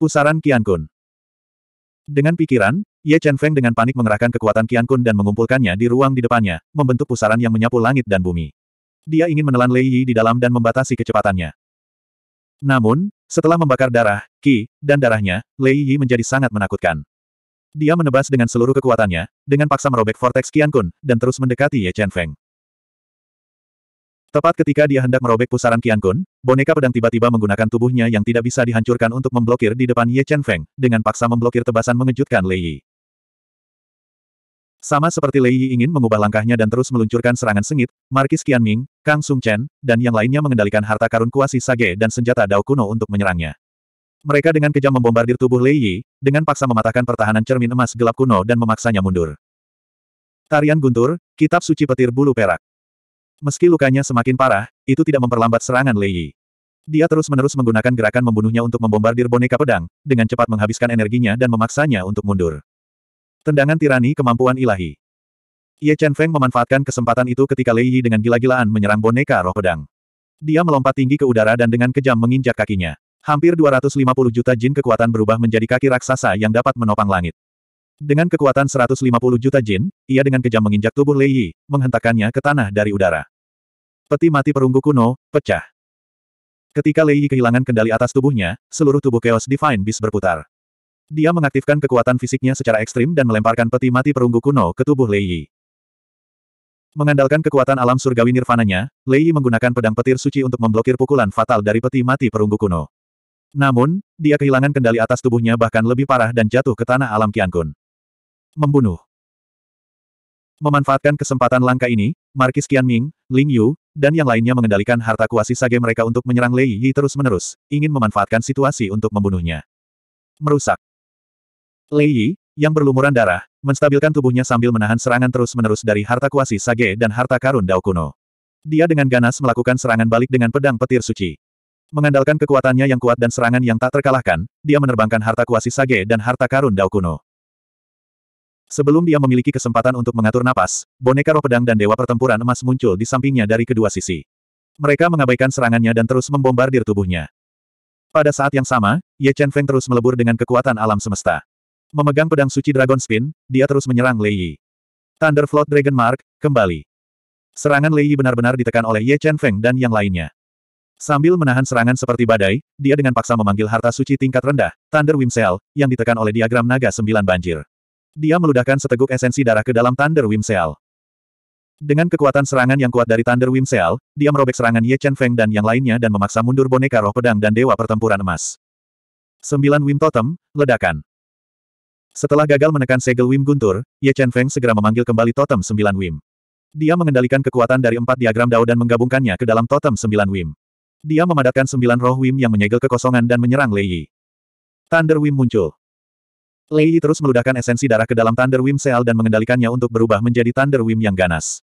Pusaran Qian Kun. Dengan pikiran, Ye Chen Feng dengan panik mengerahkan kekuatan Qian Kun dan mengumpulkannya di ruang di depannya, membentuk pusaran yang menyapu langit dan bumi. Dia ingin menelan Lei Yi di dalam dan membatasi kecepatannya. Namun, setelah membakar darah, Qi, dan darahnya, Lei Yi menjadi sangat menakutkan. Dia menebas dengan seluruh kekuatannya, dengan paksa merobek vortex Qian Kun, dan terus mendekati Ye Chen Feng. Tepat ketika dia hendak merobek pusaran Qian Kun, boneka pedang tiba-tiba menggunakan tubuhnya yang tidak bisa dihancurkan untuk memblokir di depan Ye Chen Feng, dengan paksa memblokir tebasan mengejutkan Lei Yi. Sama seperti Lei Yi ingin mengubah langkahnya dan terus meluncurkan serangan sengit, Markis Qian Ming, Kang Sung Chen, dan yang lainnya mengendalikan harta karun kuasi Sage dan senjata Dao kuno untuk menyerangnya. Mereka dengan kejam membombardir tubuh Lei Yi, dengan paksa mematahkan pertahanan cermin emas gelap kuno dan memaksanya mundur. Tarian Guntur, Kitab Suci Petir Bulu Perak Meski lukanya semakin parah, itu tidak memperlambat serangan Lei Yi. Dia terus-menerus menggunakan gerakan membunuhnya untuk membombardir boneka pedang, dengan cepat menghabiskan energinya dan memaksanya untuk mundur. Tendangan tirani kemampuan ilahi. Ye Chen Feng memanfaatkan kesempatan itu ketika Lei Yi dengan gila-gilaan menyerang boneka roh pedang. Dia melompat tinggi ke udara dan dengan kejam menginjak kakinya. Hampir 250 juta jin kekuatan berubah menjadi kaki raksasa yang dapat menopang langit. Dengan kekuatan 150 juta jin, ia dengan kejam menginjak tubuh Lei Yi, menghentakkannya ke tanah dari udara. Peti mati perunggu kuno, pecah. Ketika Lei Yi kehilangan kendali atas tubuhnya, seluruh tubuh Chaos Divine Beast berputar. Dia mengaktifkan kekuatan fisiknya secara ekstrim dan melemparkan peti mati perunggu kuno ke tubuh Lei Yi. Mengandalkan kekuatan alam surgawi nirvananya, Lei Yi menggunakan pedang petir suci untuk memblokir pukulan fatal dari peti mati perunggu kuno. Namun, dia kehilangan kendali atas tubuhnya bahkan lebih parah dan jatuh ke tanah alam Kiankun. Membunuh. Memanfaatkan kesempatan langka ini, Markis Qianming, Ling Yu, dan yang lainnya mengendalikan harta kuasi sage mereka untuk menyerang Lei Yi terus-menerus, ingin memanfaatkan situasi untuk membunuhnya. Merusak. Lei Yi, yang berlumuran darah, menstabilkan tubuhnya sambil menahan serangan terus-menerus dari harta kuasi sage dan harta karun Dao kuno. Dia dengan ganas melakukan serangan balik dengan pedang petir suci. Mengandalkan kekuatannya yang kuat dan serangan yang tak terkalahkan, dia menerbangkan harta kuasi sage dan harta karun Dao kuno. Sebelum dia memiliki kesempatan untuk mengatur napas, boneka roh pedang dan dewa pertempuran emas muncul di sampingnya dari kedua sisi. Mereka mengabaikan serangannya dan terus membombardir tubuhnya. Pada saat yang sama, Ye Chen Feng terus melebur dengan kekuatan alam semesta. Memegang pedang suci Dragon Spin, dia terus menyerang Lei Yi. Thunder Float Dragon Mark, kembali. Serangan Lei Yi benar-benar ditekan oleh Ye Chen Feng dan yang lainnya. Sambil menahan serangan seperti badai, dia dengan paksa memanggil harta suci tingkat rendah, Thunder Wimsel, yang ditekan oleh diagram naga sembilan banjir. Dia meludahkan seteguk esensi darah ke dalam Thunder Wim Seal. Dengan kekuatan serangan yang kuat dari Thunder Wim Seal, dia merobek serangan Ye Chen Feng dan yang lainnya dan memaksa mundur boneka roh pedang dan dewa pertempuran emas. Sembilan Wim Totem, ledakan. Setelah gagal menekan segel Wim Guntur, Ye Chen Feng segera memanggil kembali totem sembilan Wim. Dia mengendalikan kekuatan dari empat diagram Dao dan menggabungkannya ke dalam totem sembilan Wim. Dia memadatkan sembilan roh Wim yang menyegel kekosongan dan menyerang Lei Yi. Thunder Wim muncul. Lei Yi terus meludahkan esensi darah ke dalam Thunder Wim Seal dan mengendalikannya untuk berubah menjadi Thunder Wim yang ganas.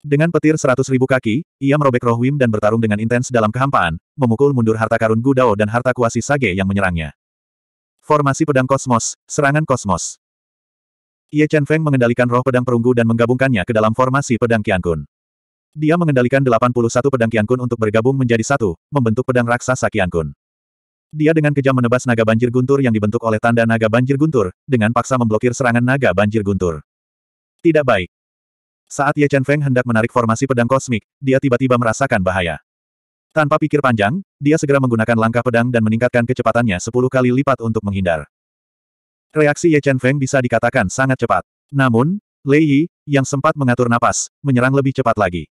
Dengan petir seratus ribu kaki, ia merobek roh Wim dan bertarung dengan intens dalam kehampaan, memukul mundur harta karun Gudao dan harta kuasi Sage yang menyerangnya. Formasi pedang kosmos, serangan kosmos. Ye Chen Feng mengendalikan roh pedang perunggu dan menggabungkannya ke dalam formasi pedang Kun. Dia mengendalikan 81 pedang Kun untuk bergabung menjadi satu, membentuk pedang raksasa Kun. Dia dengan kejam menebas naga banjir guntur yang dibentuk oleh tanda naga banjir guntur, dengan paksa memblokir serangan naga banjir guntur. Tidak baik. Saat Ye Chen Feng hendak menarik formasi pedang kosmik, dia tiba-tiba merasakan bahaya. Tanpa pikir panjang, dia segera menggunakan langkah pedang dan meningkatkan kecepatannya 10 kali lipat untuk menghindar. Reaksi Ye Chen Feng bisa dikatakan sangat cepat. Namun, Lei Yi, yang sempat mengatur napas, menyerang lebih cepat lagi.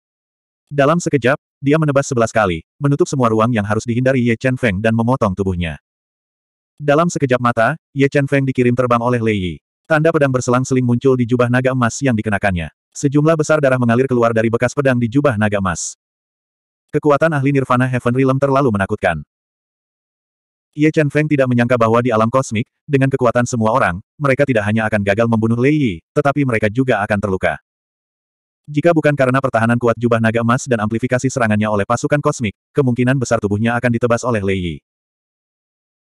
Dalam sekejap, dia menebas sebelas kali, menutup semua ruang yang harus dihindari Ye Chen Feng dan memotong tubuhnya. Dalam sekejap mata, Ye Chen Feng dikirim terbang oleh Lei Yi. Tanda pedang berselang-seling muncul di jubah naga emas yang dikenakannya. Sejumlah besar darah mengalir keluar dari bekas pedang di jubah naga emas. Kekuatan ahli Nirvana Heaven Realm terlalu menakutkan. Ye Chen Feng tidak menyangka bahwa di alam kosmik, dengan kekuatan semua orang, mereka tidak hanya akan gagal membunuh Lei Yi, tetapi mereka juga akan terluka. Jika bukan karena pertahanan kuat jubah naga emas dan amplifikasi serangannya oleh pasukan kosmik, kemungkinan besar tubuhnya akan ditebas oleh Lei Yi.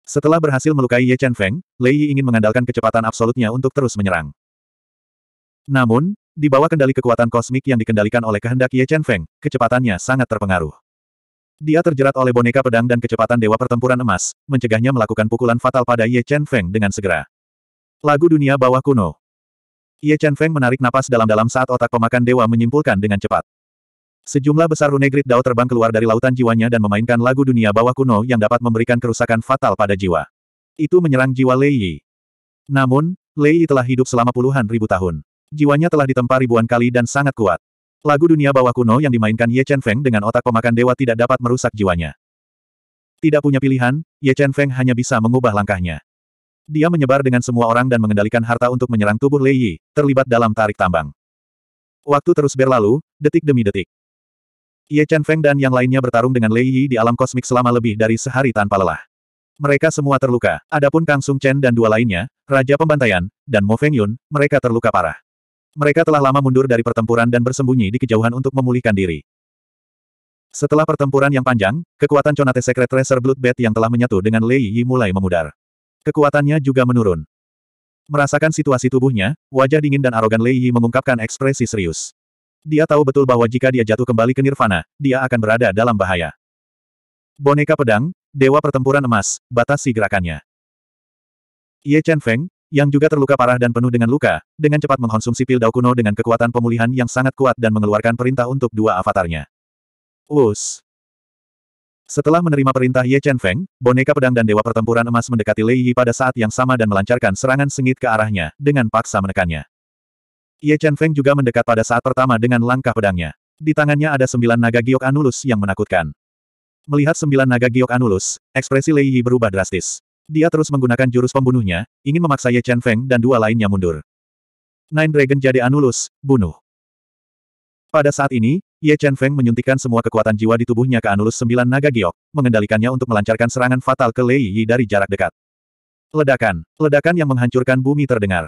Setelah berhasil melukai Ye Chen Feng, Lei Yi ingin mengandalkan kecepatan absolutnya untuk terus menyerang. Namun, di bawah kendali kekuatan kosmik yang dikendalikan oleh kehendak Ye Chen Feng, kecepatannya sangat terpengaruh. Dia terjerat oleh boneka pedang dan kecepatan dewa pertempuran emas, mencegahnya melakukan pukulan fatal pada Ye Chen Feng dengan segera. Lagu dunia bawah kuno, Ye Chen Feng menarik napas dalam-dalam saat otak pemakan dewa menyimpulkan dengan cepat. Sejumlah besar rune Dao terbang keluar dari lautan jiwanya dan memainkan lagu dunia bawah kuno yang dapat memberikan kerusakan fatal pada jiwa. Itu menyerang jiwa Lei Yi. Namun, Lei Yi telah hidup selama puluhan ribu tahun. Jiwanya telah ditempa ribuan kali dan sangat kuat. Lagu dunia bawah kuno yang dimainkan Ye Chen Feng dengan otak pemakan dewa tidak dapat merusak jiwanya. Tidak punya pilihan, Ye Chen Feng hanya bisa mengubah langkahnya. Dia menyebar dengan semua orang dan mengendalikan harta untuk menyerang tubuh Lei Yi, terlibat dalam tarik tambang. Waktu terus berlalu, detik demi detik. Ye Chen Feng dan yang lainnya bertarung dengan Lei Yi di alam kosmik selama lebih dari sehari tanpa lelah. Mereka semua terluka, adapun Kang Sung Chen dan dua lainnya, Raja Pembantaian, dan Mo Feng Yun, mereka terluka parah. Mereka telah lama mundur dari pertempuran dan bersembunyi di kejauhan untuk memulihkan diri. Setelah pertempuran yang panjang, kekuatan Conate Secret Tracer Bat yang telah menyatu dengan Lei Yi mulai memudar. Kekuatannya juga menurun. Merasakan situasi tubuhnya, wajah dingin dan arogan Lei Yi mengungkapkan ekspresi serius. Dia tahu betul bahwa jika dia jatuh kembali ke Nirvana, dia akan berada dalam bahaya. Boneka pedang, dewa pertempuran emas, batasi gerakannya. Ye Chen Feng, yang juga terluka parah dan penuh dengan luka, dengan cepat mengonsumsi pil Dao kuno dengan kekuatan pemulihan yang sangat kuat dan mengeluarkan perintah untuk dua avatarnya. Us! Setelah menerima perintah Ye Chen Feng, boneka pedang dan dewa pertempuran emas mendekati Lei Yi pada saat yang sama dan melancarkan serangan sengit ke arahnya, dengan paksa menekannya. Ye Chen Feng juga mendekat pada saat pertama dengan langkah pedangnya. Di tangannya ada sembilan naga giok anulus yang menakutkan. Melihat sembilan naga giok anulus, ekspresi Lei Yi berubah drastis. Dia terus menggunakan jurus pembunuhnya, ingin memaksa Ye Chen Feng dan dua lainnya mundur. Nine Dragon jadi anulus, bunuh. Pada saat ini, Ye Chen Feng menyuntikkan semua kekuatan jiwa di tubuhnya ke Anulus Sembilan Naga Giok, mengendalikannya untuk melancarkan serangan fatal ke Lei Yi dari jarak dekat. Ledakan, ledakan yang menghancurkan bumi terdengar.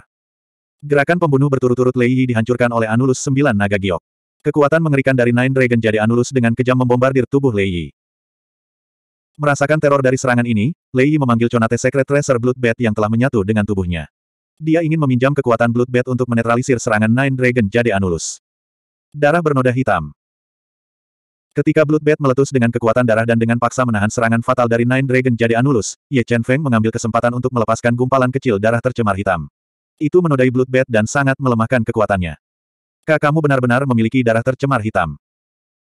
Gerakan pembunuh berturut-turut Lei Yi dihancurkan oleh Anulus Sembilan Naga Giok. Kekuatan mengerikan dari Nine Dragon jadi Anulus dengan kejam membombardir tubuh Lei Yi. Merasakan teror dari serangan ini, Lei Yi memanggil Conate Secret Tracer Bat yang telah menyatu dengan tubuhnya. Dia ingin meminjam kekuatan Blood Bat untuk menetralisir serangan Nine Dragon jadi Anulus. Darah bernoda hitam. Ketika Bloodbath meletus dengan kekuatan darah dan dengan paksa menahan serangan fatal dari Nine Dragon Jade Anulus, Ye Chen Feng mengambil kesempatan untuk melepaskan gumpalan kecil darah tercemar hitam. Itu menodai Bloodbath dan sangat melemahkan kekuatannya. Kakakmu benar-benar memiliki darah tercemar hitam.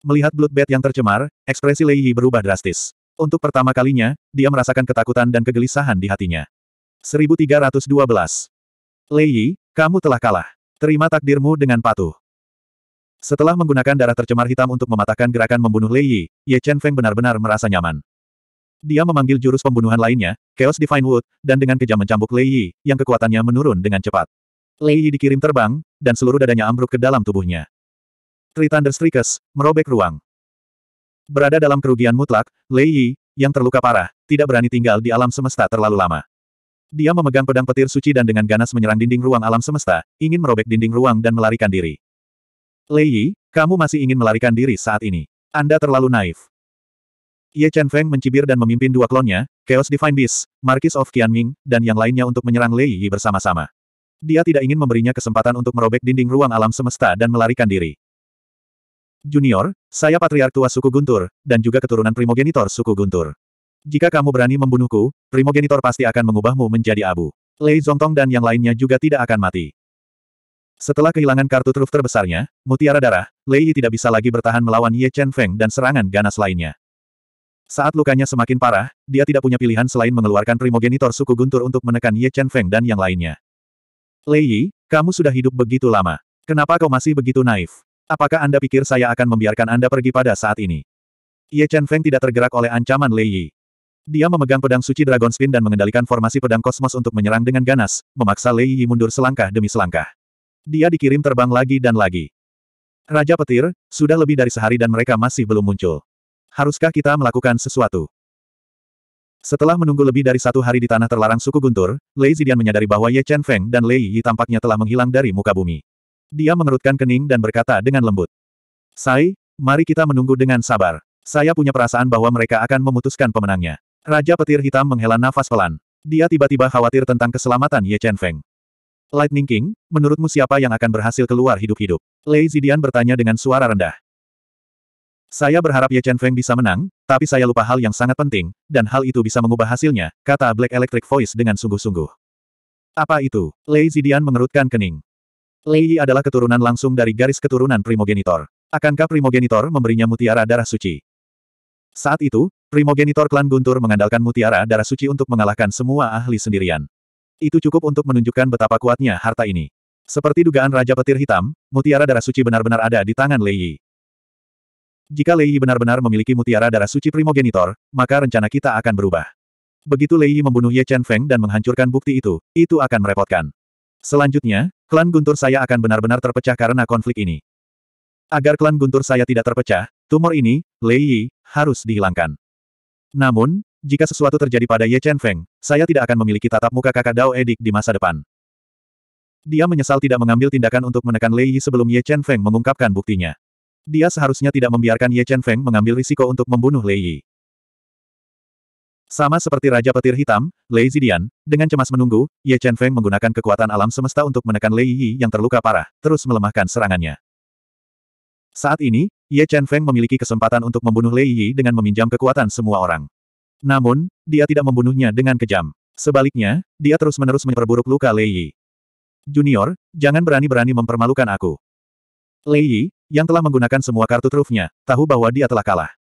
Melihat Bloodbath yang tercemar, ekspresi Lei Yi berubah drastis. Untuk pertama kalinya, dia merasakan ketakutan dan kegelisahan di hatinya. 1312. Lei Yi, kamu telah kalah. Terima takdirmu dengan patuh. Setelah menggunakan darah tercemar hitam untuk mematahkan gerakan membunuh Lei Yi, Ye Chen Feng benar-benar merasa nyaman. Dia memanggil jurus pembunuhan lainnya, Chaos Divine Wood, dan dengan kejam mencambuk Lei Yi, yang kekuatannya menurun dengan cepat. Lei Yi dikirim terbang, dan seluruh dadanya ambruk ke dalam tubuhnya. Three Thunder Strikers, merobek ruang. Berada dalam kerugian mutlak, Lei Yi, yang terluka parah, tidak berani tinggal di alam semesta terlalu lama. Dia memegang pedang petir suci dan dengan ganas menyerang dinding ruang alam semesta, ingin merobek dinding ruang dan melarikan diri. Lei Yi, kamu masih ingin melarikan diri saat ini. Anda terlalu naif. Ye Chen Feng mencibir dan memimpin dua klonnya, Chaos Divine Beast, Marquis of Qianming, dan yang lainnya untuk menyerang Lei Yi bersama-sama. Dia tidak ingin memberinya kesempatan untuk merobek dinding ruang alam semesta dan melarikan diri. Junior, saya patriark tua suku Guntur, dan juga keturunan primogenitor suku Guntur. Jika kamu berani membunuhku, primogenitor pasti akan mengubahmu menjadi abu. Lei Zongtong dan yang lainnya juga tidak akan mati. Setelah kehilangan kartu truf terbesarnya, Mutiara Darah, Lei Yi tidak bisa lagi bertahan melawan Ye Chen Feng dan serangan ganas lainnya. Saat lukanya semakin parah, dia tidak punya pilihan selain mengeluarkan primogenitor suku Guntur untuk menekan Ye Chen Feng dan yang lainnya. Lei Yi, kamu sudah hidup begitu lama. Kenapa kau masih begitu naif? Apakah Anda pikir saya akan membiarkan Anda pergi pada saat ini? Ye Chen Feng tidak tergerak oleh ancaman Lei Yi. Dia memegang pedang suci Dragon Spin dan mengendalikan formasi pedang kosmos untuk menyerang dengan ganas, memaksa Lei Yi mundur selangkah demi selangkah. Dia dikirim terbang lagi dan lagi. Raja Petir, sudah lebih dari sehari dan mereka masih belum muncul. Haruskah kita melakukan sesuatu? Setelah menunggu lebih dari satu hari di tanah terlarang suku Guntur, Lei Zidian menyadari bahwa Ye Chen Feng dan Lei Yi tampaknya telah menghilang dari muka bumi. Dia mengerutkan kening dan berkata dengan lembut. Sai, mari kita menunggu dengan sabar. Saya punya perasaan bahwa mereka akan memutuskan pemenangnya. Raja Petir Hitam menghela nafas pelan. Dia tiba-tiba khawatir tentang keselamatan Ye Chen Feng. Lightning King, menurutmu siapa yang akan berhasil keluar hidup-hidup? Lei Zidian bertanya dengan suara rendah. Saya berharap Ye Chen Feng bisa menang, tapi saya lupa hal yang sangat penting, dan hal itu bisa mengubah hasilnya, kata Black Electric Voice dengan sungguh-sungguh. Apa itu? Lei Zidian mengerutkan kening. Lei Yi adalah keturunan langsung dari garis keturunan primogenitor. Akankah primogenitor memberinya mutiara darah suci? Saat itu, primogenitor klan Guntur mengandalkan mutiara darah suci untuk mengalahkan semua ahli sendirian. Itu cukup untuk menunjukkan betapa kuatnya harta ini. Seperti dugaan Raja Petir Hitam, mutiara darah suci benar-benar ada di tangan Lei Yi. Jika Lei Yi benar-benar memiliki mutiara darah suci primogenitor, maka rencana kita akan berubah. Begitu Lei Yi membunuh Ye Chen Feng dan menghancurkan bukti itu, itu akan merepotkan. Selanjutnya, klan Guntur saya akan benar-benar terpecah karena konflik ini. Agar klan Guntur saya tidak terpecah, tumor ini, Lei Yi, harus dihilangkan. Namun, jika sesuatu terjadi pada Ye Chen Feng, saya tidak akan memiliki tatap muka kakak Dao Edik di masa depan. Dia menyesal tidak mengambil tindakan untuk menekan Lei Yi sebelum Ye Chen Feng mengungkapkan buktinya. Dia seharusnya tidak membiarkan Ye Chen Feng mengambil risiko untuk membunuh Lei Yi. Sama seperti Raja Petir Hitam, Lei Zidian, dengan cemas menunggu, Ye Chen Feng menggunakan kekuatan alam semesta untuk menekan Lei Yi yang terluka parah, terus melemahkan serangannya. Saat ini, Ye Chen Feng memiliki kesempatan untuk membunuh Lei Yi dengan meminjam kekuatan semua orang. Namun, dia tidak membunuhnya dengan kejam. Sebaliknya, dia terus-menerus memperburuk luka Lei Yi. Junior, jangan berani-berani mempermalukan aku. Lei Yi, yang telah menggunakan semua kartu trufnya, tahu bahwa dia telah kalah.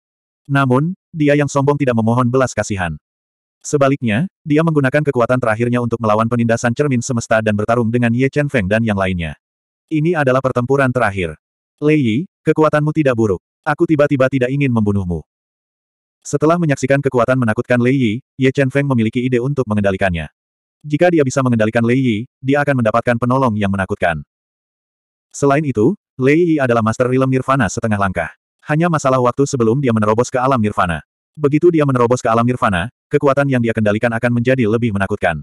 Namun, dia yang sombong tidak memohon belas kasihan. Sebaliknya, dia menggunakan kekuatan terakhirnya untuk melawan penindasan cermin semesta dan bertarung dengan Ye Chen Feng dan yang lainnya. Ini adalah pertempuran terakhir. Lei Yi, kekuatanmu tidak buruk. Aku tiba-tiba tidak ingin membunuhmu. Setelah menyaksikan kekuatan menakutkan Lei Yi, Ye Chen Feng memiliki ide untuk mengendalikannya. Jika dia bisa mengendalikan Lei Yi, dia akan mendapatkan penolong yang menakutkan. Selain itu, Lei Yi adalah master rilem nirvana setengah langkah. Hanya masalah waktu sebelum dia menerobos ke alam nirvana. Begitu dia menerobos ke alam nirvana, kekuatan yang dia kendalikan akan menjadi lebih menakutkan.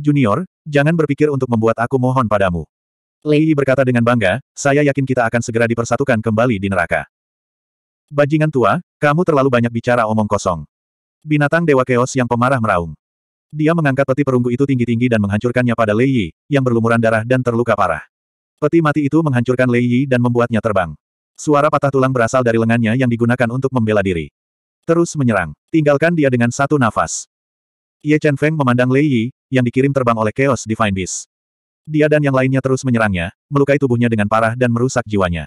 Junior, jangan berpikir untuk membuat aku mohon padamu. Lei Yi berkata dengan bangga, saya yakin kita akan segera dipersatukan kembali di neraka. Bajingan tua, kamu terlalu banyak bicara omong kosong. Binatang Dewa Keos yang pemarah meraung. Dia mengangkat peti perunggu itu tinggi-tinggi dan menghancurkannya pada Lei Yi, yang berlumuran darah dan terluka parah. Peti mati itu menghancurkan Lei Yi dan membuatnya terbang. Suara patah tulang berasal dari lengannya yang digunakan untuk membela diri. Terus menyerang. Tinggalkan dia dengan satu nafas. Ye Chen Feng memandang Lei Yi, yang dikirim terbang oleh Chaos Divine Beast. Dia dan yang lainnya terus menyerangnya, melukai tubuhnya dengan parah dan merusak jiwanya.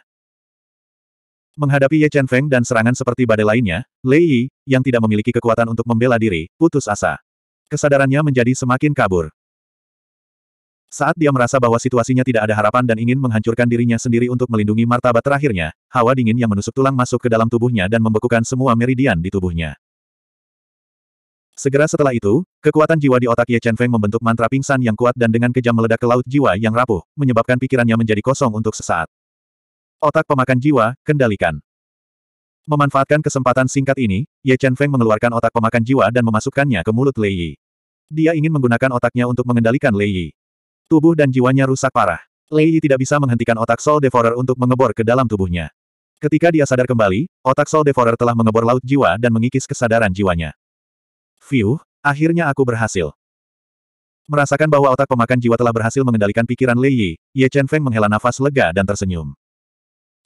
Menghadapi Ye Chen Feng dan serangan seperti badai lainnya, Lei Yi, yang tidak memiliki kekuatan untuk membela diri, putus asa. Kesadarannya menjadi semakin kabur. Saat dia merasa bahwa situasinya tidak ada harapan dan ingin menghancurkan dirinya sendiri untuk melindungi martabat terakhirnya, hawa dingin yang menusuk tulang masuk ke dalam tubuhnya dan membekukan semua meridian di tubuhnya. Segera setelah itu, kekuatan jiwa di otak Ye Chen Feng membentuk mantra pingsan yang kuat dan dengan kejam meledak ke laut jiwa yang rapuh, menyebabkan pikirannya menjadi kosong untuk sesaat. Otak pemakan jiwa, kendalikan. Memanfaatkan kesempatan singkat ini, Ye Chen Feng mengeluarkan otak pemakan jiwa dan memasukkannya ke mulut Lei Yi. Dia ingin menggunakan otaknya untuk mengendalikan Lei Yi. Tubuh dan jiwanya rusak parah. Lei Yi tidak bisa menghentikan otak Soul Devourer untuk mengebor ke dalam tubuhnya. Ketika dia sadar kembali, otak Soul Devourer telah mengebor laut jiwa dan mengikis kesadaran jiwanya. Fiuh, akhirnya aku berhasil. Merasakan bahwa otak pemakan jiwa telah berhasil mengendalikan pikiran Lei Yi, Ye Chen Feng menghela nafas lega dan tersenyum.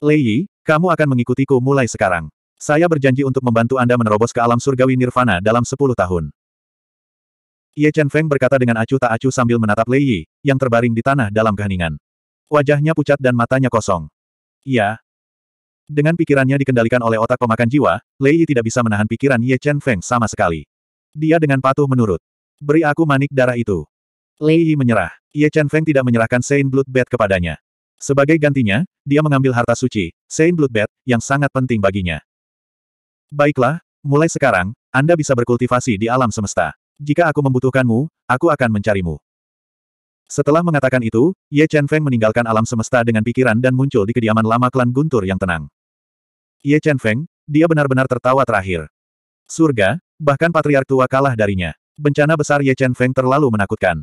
Lei, Yi, kamu akan mengikutiku mulai sekarang. Saya berjanji untuk membantu Anda menerobos ke alam surgawi nirvana dalam sepuluh tahun. Ye Chen Feng berkata dengan acuh tak acuh sambil menatap Lei Yi, yang terbaring di tanah dalam keheningan. Wajahnya pucat dan matanya kosong. Ya. Dengan pikirannya dikendalikan oleh otak pemakan jiwa, Lei Yi tidak bisa menahan pikiran Ye Chen Feng sama sekali. Dia dengan patuh menurut. Beri aku manik darah itu. Lei Yi menyerah. Ye Chen Feng tidak menyerahkan Saint Blood Bat kepadanya. Sebagai gantinya, dia mengambil harta suci, Saint Bloodbath, yang sangat penting baginya. Baiklah, mulai sekarang, Anda bisa berkultivasi di alam semesta. Jika aku membutuhkanmu, aku akan mencarimu. Setelah mengatakan itu, Ye Chen Feng meninggalkan alam semesta dengan pikiran dan muncul di kediaman lama klan Guntur yang tenang. Ye Chen Feng, dia benar-benar tertawa terakhir. Surga, bahkan patriark tua kalah darinya. Bencana besar Ye Chen Feng terlalu menakutkan.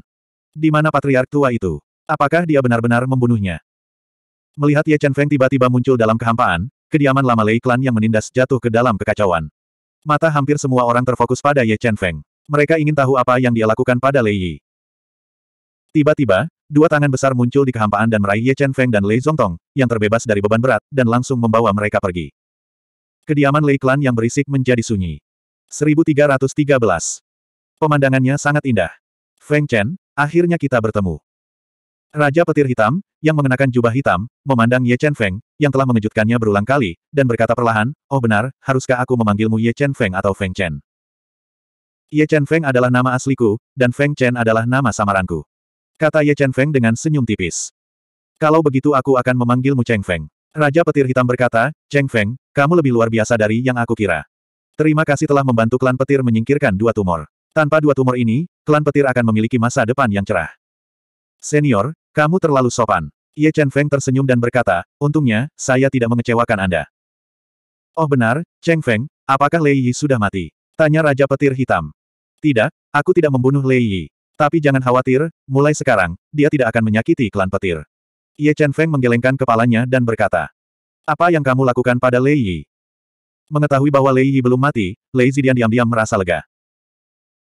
Di mana patriark tua itu? Apakah dia benar-benar membunuhnya? Melihat Ye Chen Feng tiba-tiba muncul dalam kehampaan, kediaman lama Lei Klan yang menindas jatuh ke dalam kekacauan. Mata hampir semua orang terfokus pada Ye Chen Feng. Mereka ingin tahu apa yang dia lakukan pada Lei Yi. Tiba-tiba, dua tangan besar muncul di kehampaan dan meraih Ye Chen Feng dan Lei Zongtong, yang terbebas dari beban berat, dan langsung membawa mereka pergi. Kediaman Lei Klan yang berisik menjadi sunyi. 1313. Pemandangannya sangat indah. Feng Chen, akhirnya kita bertemu. Raja Petir Hitam, yang mengenakan jubah hitam, memandang Ye Chen Feng, yang telah mengejutkannya berulang kali, dan berkata perlahan, Oh benar, haruskah aku memanggilmu Ye Chen Feng atau Feng Chen? Ye Chen Feng adalah nama asliku, dan Feng Chen adalah nama samaranku. Kata Ye Chen Feng dengan senyum tipis. Kalau begitu aku akan memanggilmu Cheng Feng. Raja Petir Hitam berkata, Cheng Feng, kamu lebih luar biasa dari yang aku kira. Terima kasih telah membantu klan petir menyingkirkan dua tumor. Tanpa dua tumor ini, klan petir akan memiliki masa depan yang cerah. Senior, kamu terlalu sopan. Ye Chen Feng tersenyum dan berkata, untungnya, saya tidak mengecewakan Anda. Oh benar, Cheng Feng, apakah Lei Yi sudah mati? Tanya Raja Petir Hitam. Tidak, aku tidak membunuh Lei Yi. Tapi jangan khawatir, mulai sekarang, dia tidak akan menyakiti klan petir. Ye Chen Feng menggelengkan kepalanya dan berkata, Apa yang kamu lakukan pada Lei Yi? Mengetahui bahwa Lei Yi belum mati, Lei Zidian diam-diam merasa lega.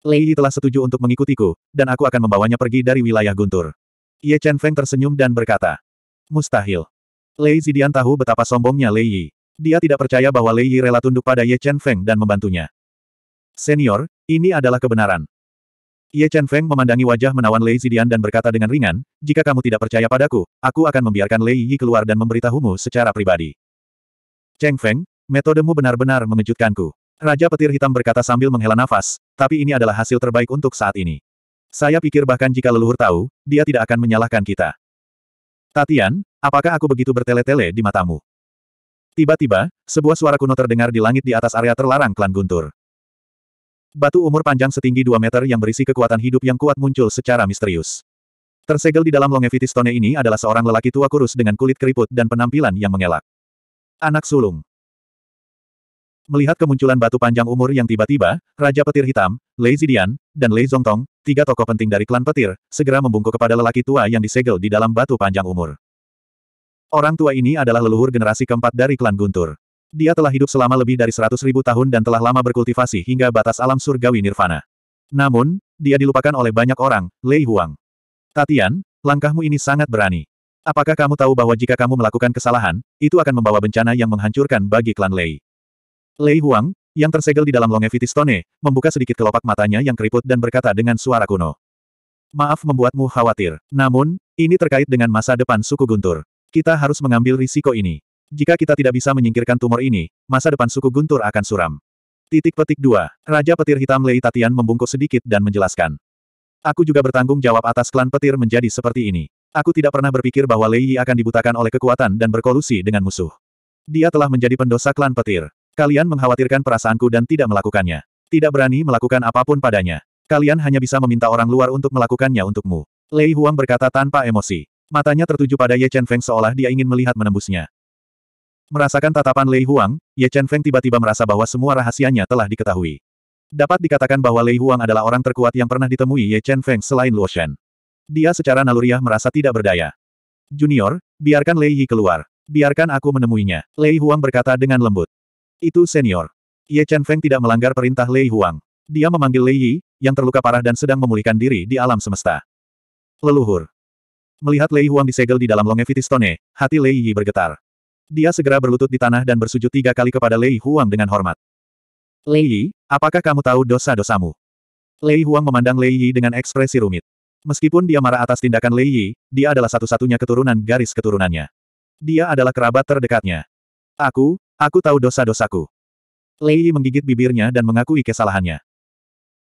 Lei Yi telah setuju untuk mengikutiku, dan aku akan membawanya pergi dari wilayah Guntur. Ye Chen Feng tersenyum dan berkata. Mustahil. Lei Zidian tahu betapa sombongnya Lei Yi. Dia tidak percaya bahwa Lei Yi rela tunduk pada Ye Chen Feng dan membantunya. Senior, ini adalah kebenaran. Ye Chen Feng memandangi wajah menawan Lei Zidian dan berkata dengan ringan, jika kamu tidak percaya padaku, aku akan membiarkan Lei Yi keluar dan memberitahumu secara pribadi. Cheng Feng, metodemu benar-benar mengejutkanku. Raja petir hitam berkata sambil menghela nafas, tapi ini adalah hasil terbaik untuk saat ini. Saya pikir bahkan jika leluhur tahu, dia tidak akan menyalahkan kita. Tatian, apakah aku begitu bertele-tele di matamu? Tiba-tiba, sebuah suara kuno terdengar di langit di atas area terlarang klan Guntur. Batu umur panjang setinggi 2 meter yang berisi kekuatan hidup yang kuat muncul secara misterius. Tersegel di dalam longevitis stone ini adalah seorang lelaki tua kurus dengan kulit keriput dan penampilan yang mengelak. Anak sulung. Melihat kemunculan batu panjang umur yang tiba-tiba, Raja Petir Hitam, Lei Zidian, dan Lei Zongtong, tiga tokoh penting dari klan petir, segera membungkuk kepada lelaki tua yang disegel di dalam batu panjang umur. Orang tua ini adalah leluhur generasi keempat dari klan Guntur. Dia telah hidup selama lebih dari seratus ribu tahun dan telah lama berkultivasi hingga batas alam surgawi nirvana. Namun, dia dilupakan oleh banyak orang, Lei Huang. Tatian, langkahmu ini sangat berani. Apakah kamu tahu bahwa jika kamu melakukan kesalahan, itu akan membawa bencana yang menghancurkan bagi klan Lei? Lei Huang, yang tersegel di dalam Longevitis Stone, membuka sedikit kelopak matanya yang keriput dan berkata dengan suara kuno. Maaf membuatmu khawatir. Namun, ini terkait dengan masa depan suku Guntur. Kita harus mengambil risiko ini. Jika kita tidak bisa menyingkirkan tumor ini, masa depan suku Guntur akan suram. Titik petik 2. Raja petir hitam Lei Tatian membungkuk sedikit dan menjelaskan. Aku juga bertanggung jawab atas klan petir menjadi seperti ini. Aku tidak pernah berpikir bahwa Lei Yi akan dibutakan oleh kekuatan dan berkolusi dengan musuh. Dia telah menjadi pendosa klan petir. Kalian mengkhawatirkan perasaanku dan tidak melakukannya. Tidak berani melakukan apapun padanya. Kalian hanya bisa meminta orang luar untuk melakukannya untukmu. Lei Huang berkata tanpa emosi. Matanya tertuju pada Ye Chen Feng seolah dia ingin melihat menembusnya. Merasakan tatapan Lei Huang, Ye Chen Feng tiba-tiba merasa bahwa semua rahasianya telah diketahui. Dapat dikatakan bahwa Lei Huang adalah orang terkuat yang pernah ditemui Ye Chen Feng selain Luo Shen. Dia secara naluriah merasa tidak berdaya. Junior, biarkan Lei Yi keluar. Biarkan aku menemuinya. Lei Huang berkata dengan lembut. Itu senior. Ye Chen Feng tidak melanggar perintah Lei Huang. Dia memanggil Lei Yi, yang terluka parah dan sedang memulihkan diri di alam semesta. Leluhur. Melihat Lei Huang disegel di dalam Longevity Stone, hati Lei Yi bergetar. Dia segera berlutut di tanah dan bersujud tiga kali kepada Lei Huang dengan hormat. Lei Yi, apakah kamu tahu dosa-dosamu? Lei Huang memandang Lei Yi dengan ekspresi rumit. Meskipun dia marah atas tindakan Lei Yi, dia adalah satu-satunya keturunan garis keturunannya. Dia adalah kerabat terdekatnya. Aku, Aku tahu dosa-dosaku. Lei menggigit bibirnya dan mengakui kesalahannya.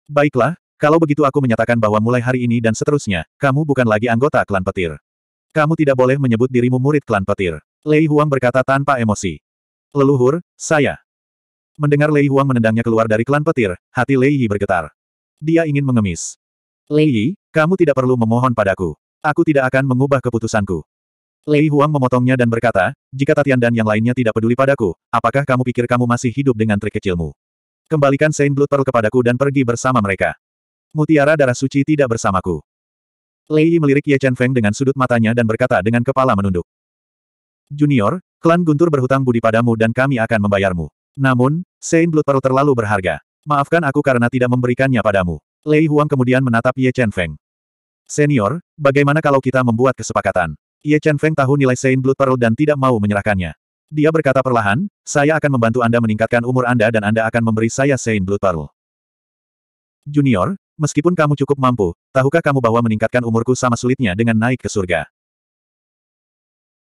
Baiklah, kalau begitu aku menyatakan bahwa mulai hari ini dan seterusnya, kamu bukan lagi anggota klan petir. Kamu tidak boleh menyebut dirimu murid klan petir. Lei Huang berkata tanpa emosi. Leluhur, saya. Mendengar Lei Huang menendangnya keluar dari klan petir, hati Lei Yi bergetar. Dia ingin mengemis. Lei Yi, kamu tidak perlu memohon padaku. Aku tidak akan mengubah keputusanku. Lei Huang memotongnya dan berkata, jika Tatian dan yang lainnya tidak peduli padaku, apakah kamu pikir kamu masih hidup dengan trik kecilmu? Kembalikan Saint Blood Pearl kepadaku dan pergi bersama mereka. Mutiara darah suci tidak bersamaku. Lei melirik Ye Chen Feng dengan sudut matanya dan berkata dengan kepala menunduk. Junior, klan Guntur berhutang budi padamu dan kami akan membayarmu. Namun, Saint Blood Pearl terlalu berharga. Maafkan aku karena tidak memberikannya padamu. Lei Huang kemudian menatap Ye Chen Feng. Senior, bagaimana kalau kita membuat kesepakatan? Ye Chen Feng tahu nilai Saint Blood Pearl dan tidak mau menyerahkannya. Dia berkata perlahan, saya akan membantu Anda meningkatkan umur Anda dan Anda akan memberi saya Saint Blood Pearl. Junior, meskipun kamu cukup mampu, tahukah kamu bahwa meningkatkan umurku sama sulitnya dengan naik ke surga?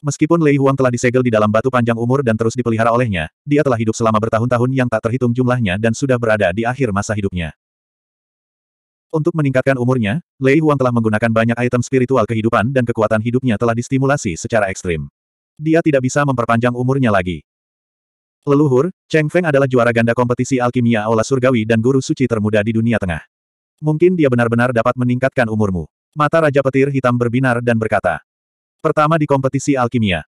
Meskipun Lei Huang telah disegel di dalam batu panjang umur dan terus dipelihara olehnya, dia telah hidup selama bertahun-tahun yang tak terhitung jumlahnya dan sudah berada di akhir masa hidupnya. Untuk meningkatkan umurnya, Lei Huang telah menggunakan banyak item spiritual kehidupan dan kekuatan hidupnya telah distimulasi secara ekstrim. Dia tidak bisa memperpanjang umurnya lagi. Leluhur, Cheng Feng adalah juara ganda kompetisi alkimia aula surgawi dan guru suci termuda di dunia tengah. Mungkin dia benar-benar dapat meningkatkan umurmu. Mata Raja Petir Hitam berbinar dan berkata. Pertama di kompetisi alkimia.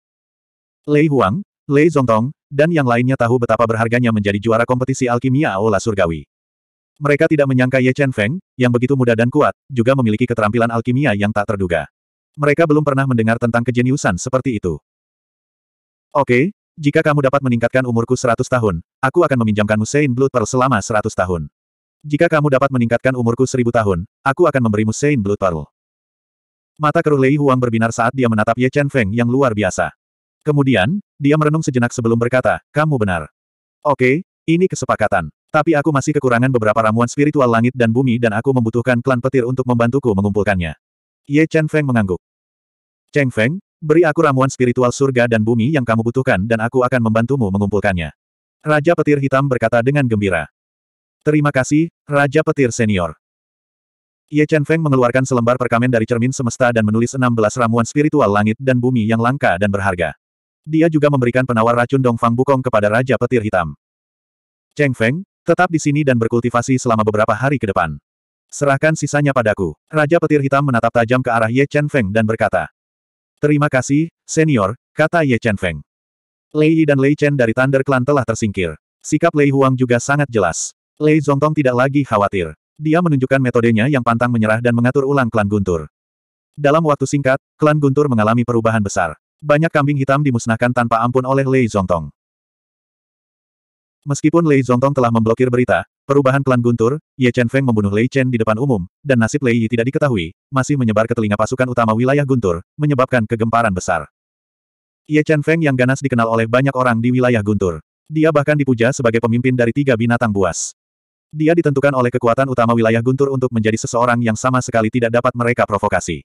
Lei Huang, Lei Zongtong, dan yang lainnya tahu betapa berharganya menjadi juara kompetisi alkimia aula surgawi. Mereka tidak menyangka Ye Chen Feng, yang begitu muda dan kuat, juga memiliki keterampilan alkimia yang tak terduga. Mereka belum pernah mendengar tentang kejeniusan seperti itu. Oke, jika kamu dapat meningkatkan umurku 100 tahun, aku akan meminjamkanmu Sein Blood Pearl selama 100 tahun. Jika kamu dapat meningkatkan umurku 1000 tahun, aku akan memberimu Sein Blood Pearl. Mata keruh Lei Huang berbinar saat dia menatap Ye Chen Feng yang luar biasa. Kemudian, dia merenung sejenak sebelum berkata, kamu benar. Oke, ini kesepakatan. Tapi aku masih kekurangan beberapa ramuan spiritual langit dan bumi dan aku membutuhkan klan petir untuk membantuku mengumpulkannya. Ye Chen Feng mengangguk. Cheng Feng, beri aku ramuan spiritual surga dan bumi yang kamu butuhkan dan aku akan membantumu mengumpulkannya. Raja Petir Hitam berkata dengan gembira. Terima kasih, Raja Petir Senior. Ye Chen Feng mengeluarkan selembar perkamen dari cermin semesta dan menulis 16 ramuan spiritual langit dan bumi yang langka dan berharga. Dia juga memberikan penawar racun Dongfang Bukong kepada Raja Petir Hitam. Cheng Feng, tetap di sini dan berkultivasi selama beberapa hari ke depan. Serahkan sisanya padaku. Raja Petir Hitam menatap tajam ke arah Ye Chen Feng dan berkata. Terima kasih, senior, kata Ye Chen Feng. Lei Yi dan Lei Chen dari Thunder Clan telah tersingkir. Sikap Lei Huang juga sangat jelas. Lei Zongtong tidak lagi khawatir. Dia menunjukkan metodenya yang pantang menyerah dan mengatur ulang klan Guntur. Dalam waktu singkat, klan Guntur mengalami perubahan besar. Banyak kambing hitam dimusnahkan tanpa ampun oleh Lei Zongtong. Meskipun Lei Zongtong telah memblokir berita, perubahan klan Guntur, Ye Chen Feng membunuh Lei Chen di depan umum, dan nasib Lei Yi tidak diketahui, masih menyebar ke telinga pasukan utama wilayah Guntur, menyebabkan kegemparan besar. Ye Chen Feng yang ganas dikenal oleh banyak orang di wilayah Guntur. Dia bahkan dipuja sebagai pemimpin dari tiga binatang buas. Dia ditentukan oleh kekuatan utama wilayah Guntur untuk menjadi seseorang yang sama sekali tidak dapat mereka provokasi.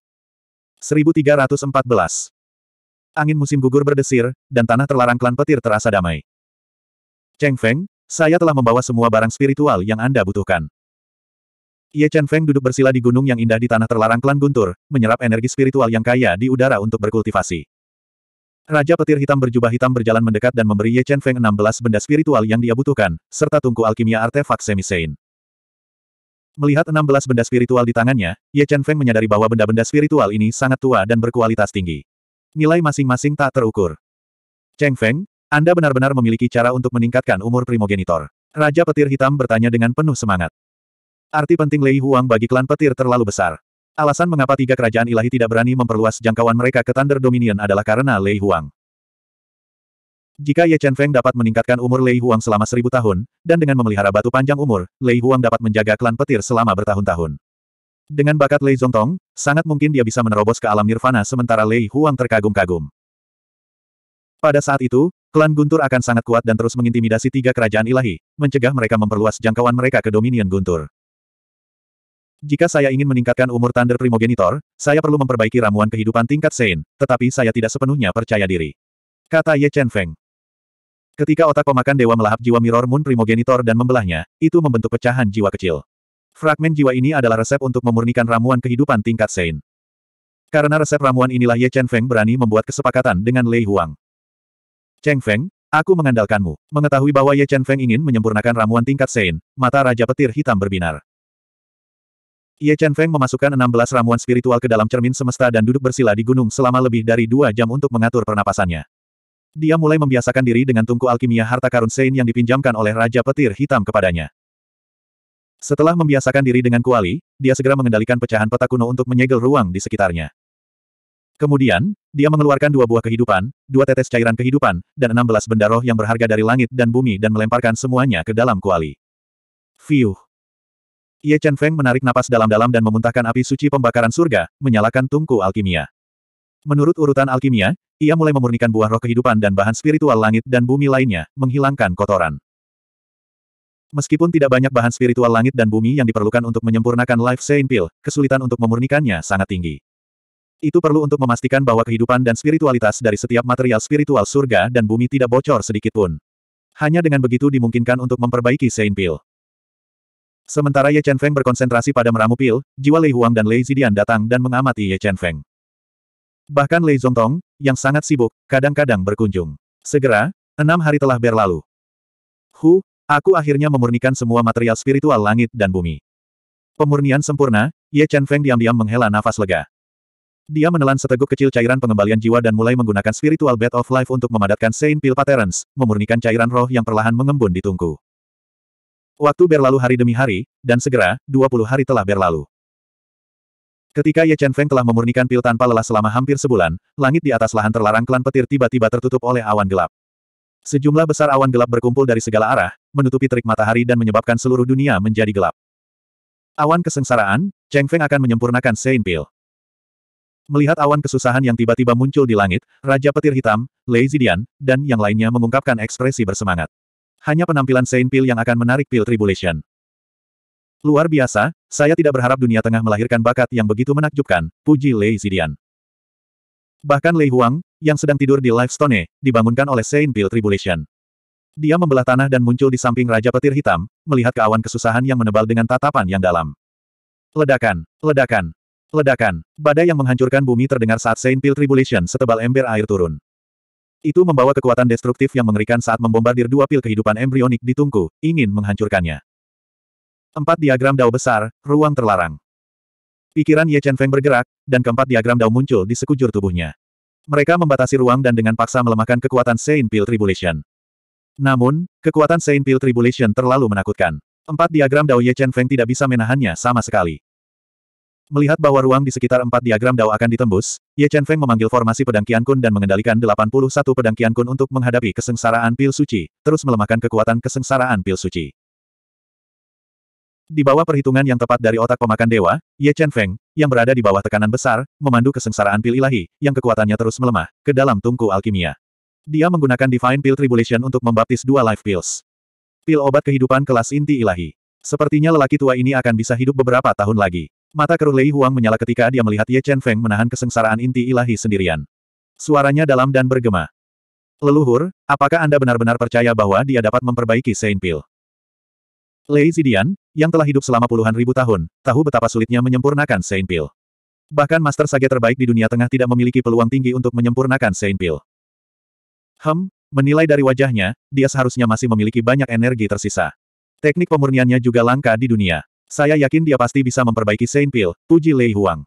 1314 Angin musim gugur berdesir, dan tanah terlarang klan petir terasa damai. Cheng Feng, saya telah membawa semua barang spiritual yang Anda butuhkan. Ye Chen Feng duduk bersila di gunung yang indah di tanah terlarang klan Guntur, menyerap energi spiritual yang kaya di udara untuk berkultivasi. Raja petir hitam berjubah hitam berjalan mendekat dan memberi Ye Chen Feng 16 benda spiritual yang dia butuhkan, serta tungku alkimia artefak semisein. Melihat 16 benda spiritual di tangannya, Ye Chen Feng menyadari bahwa benda-benda spiritual ini sangat tua dan berkualitas tinggi. Nilai masing-masing tak terukur. Cheng Feng, anda benar-benar memiliki cara untuk meningkatkan umur primogenitor. Raja Petir Hitam bertanya dengan penuh semangat. Arti penting Lei Huang bagi klan petir terlalu besar. Alasan mengapa tiga kerajaan ilahi tidak berani memperluas jangkauan mereka ke Thunder Dominion adalah karena Lei Huang. Jika Ye Chen Feng dapat meningkatkan umur Lei Huang selama seribu tahun, dan dengan memelihara batu panjang umur, Lei Huang dapat menjaga klan petir selama bertahun-tahun. Dengan bakat Lei Zongtong, sangat mungkin dia bisa menerobos ke alam nirvana sementara Lei Huang terkagum-kagum. Pada saat itu, Klan Guntur akan sangat kuat dan terus mengintimidasi tiga kerajaan ilahi, mencegah mereka memperluas jangkauan mereka ke Dominion Guntur. Jika saya ingin meningkatkan umur Thunder Primogenitor, saya perlu memperbaiki ramuan kehidupan tingkat Sein, tetapi saya tidak sepenuhnya percaya diri. Kata Ye Chen Feng. Ketika otak pemakan dewa melahap jiwa Mirror Moon Primogenitor dan membelahnya, itu membentuk pecahan jiwa kecil. Fragmen jiwa ini adalah resep untuk memurnikan ramuan kehidupan tingkat Sein. Karena resep ramuan inilah Ye Chen Feng berani membuat kesepakatan dengan Lei Huang. Cheng Feng, aku mengandalkanmu. Mengetahui bahwa Ye Chen Feng ingin menyempurnakan ramuan tingkat Sein, mata Raja Petir Hitam berbinar. Ye Chen Feng memasukkan 16 ramuan spiritual ke dalam cermin semesta dan duduk bersila di gunung selama lebih dari dua jam untuk mengatur pernapasannya. Dia mulai membiasakan diri dengan tungku alkimia harta karun Sein yang dipinjamkan oleh Raja Petir Hitam kepadanya. Setelah membiasakan diri dengan kuali, dia segera mengendalikan pecahan peta kuno untuk menyegel ruang di sekitarnya. Kemudian, dia mengeluarkan dua buah kehidupan, dua tetes cairan kehidupan, dan enam belas benda roh yang berharga dari langit dan bumi dan melemparkan semuanya ke dalam kuali. Fiuh. Ye Chen Feng menarik napas dalam-dalam dan memuntahkan api suci pembakaran surga, menyalakan tungku alkimia. Menurut urutan alkimia, ia mulai memurnikan buah roh kehidupan dan bahan spiritual langit dan bumi lainnya, menghilangkan kotoran. Meskipun tidak banyak bahan spiritual langit dan bumi yang diperlukan untuk menyempurnakan Life Saint Pill, kesulitan untuk memurnikannya sangat tinggi. Itu perlu untuk memastikan bahwa kehidupan dan spiritualitas dari setiap material spiritual surga dan bumi tidak bocor sedikit pun. Hanya dengan begitu dimungkinkan untuk memperbaiki Sein Pil. Sementara Ye Chen Feng berkonsentrasi pada meramu pil, jiwa Lei Huang dan Lei Zidian datang dan mengamati Ye Chen Feng. Bahkan Lei Zongtong, yang sangat sibuk, kadang-kadang berkunjung. Segera, enam hari telah berlalu. Hu, aku akhirnya memurnikan semua material spiritual langit dan bumi. Pemurnian sempurna, Ye Chen Feng diam-diam menghela nafas lega. Dia menelan seteguk kecil cairan pengembalian jiwa dan mulai menggunakan spiritual bed of life untuk memadatkan Saint Pil Patterns, memurnikan cairan roh yang perlahan mengembun di tungku. Waktu berlalu hari demi hari, dan segera, 20 hari telah berlalu. Ketika Ye Chen Feng telah memurnikan pil tanpa lelah selama hampir sebulan, langit di atas lahan terlarang klan petir tiba-tiba tertutup oleh awan gelap. Sejumlah besar awan gelap berkumpul dari segala arah, menutupi terik matahari dan menyebabkan seluruh dunia menjadi gelap. Awan kesengsaraan, Cheng Feng akan menyempurnakan Saint Pil. Melihat awan kesusahan yang tiba-tiba muncul di langit, Raja Petir Hitam, Lei Zidian, dan yang lainnya mengungkapkan ekspresi bersemangat. Hanya penampilan Saint Pil yang akan menarik Pil Tribulation. Luar biasa, saya tidak berharap dunia tengah melahirkan bakat yang begitu menakjubkan, puji Lei Zidian. Bahkan Lei Huang, yang sedang tidur di Lifestone, dibangunkan oleh Saint Pil Tribulation. Dia membelah tanah dan muncul di samping Raja Petir Hitam, melihat ke awan kesusahan yang menebal dengan tatapan yang dalam. Ledakan, ledakan, Ledakan, badai yang menghancurkan bumi terdengar saat Saint Pil Tribulation setebal ember air turun. Itu membawa kekuatan destruktif yang mengerikan saat membombardir dua pil kehidupan embrionik di tungku, ingin menghancurkannya. Empat diagram dao besar, ruang terlarang. Pikiran Ye Chen Feng bergerak, dan keempat diagram dao muncul di sekujur tubuhnya. Mereka membatasi ruang dan dengan paksa melemahkan kekuatan Saint Pil Tribulation. Namun, kekuatan Saint Pil Tribulation terlalu menakutkan. Empat diagram Dao Ye Chen Feng tidak bisa menahannya sama sekali. Melihat bahwa ruang di sekitar empat diagram Dao akan ditembus, Ye Chen Feng memanggil formasi pedang Kun dan mengendalikan 81 pedang Kun untuk menghadapi kesengsaraan pil suci, terus melemahkan kekuatan kesengsaraan pil suci. Di bawah perhitungan yang tepat dari otak pemakan dewa, Ye Chen Feng, yang berada di bawah tekanan besar, memandu kesengsaraan pil ilahi, yang kekuatannya terus melemah, ke dalam tungku alkimia. Dia menggunakan Divine Pil Tribulation untuk membaptis dua life pills. Pil obat kehidupan kelas inti ilahi. Sepertinya lelaki tua ini akan bisa hidup beberapa tahun lagi. Mata keruh Lei Huang menyala ketika dia melihat Ye Chen Feng menahan kesengsaraan inti ilahi sendirian. Suaranya dalam dan bergema. Leluhur, apakah Anda benar-benar percaya bahwa dia dapat memperbaiki Saint Pil? Lei Zidian, yang telah hidup selama puluhan ribu tahun, tahu betapa sulitnya menyempurnakan Saint Pil. Bahkan Master Sage terbaik di dunia tengah tidak memiliki peluang tinggi untuk menyempurnakan Saint Pil. Hem, menilai dari wajahnya, dia seharusnya masih memiliki banyak energi tersisa. Teknik pemurniannya juga langka di dunia. Saya yakin dia pasti bisa memperbaiki Saint Pil, puji Lei Huang.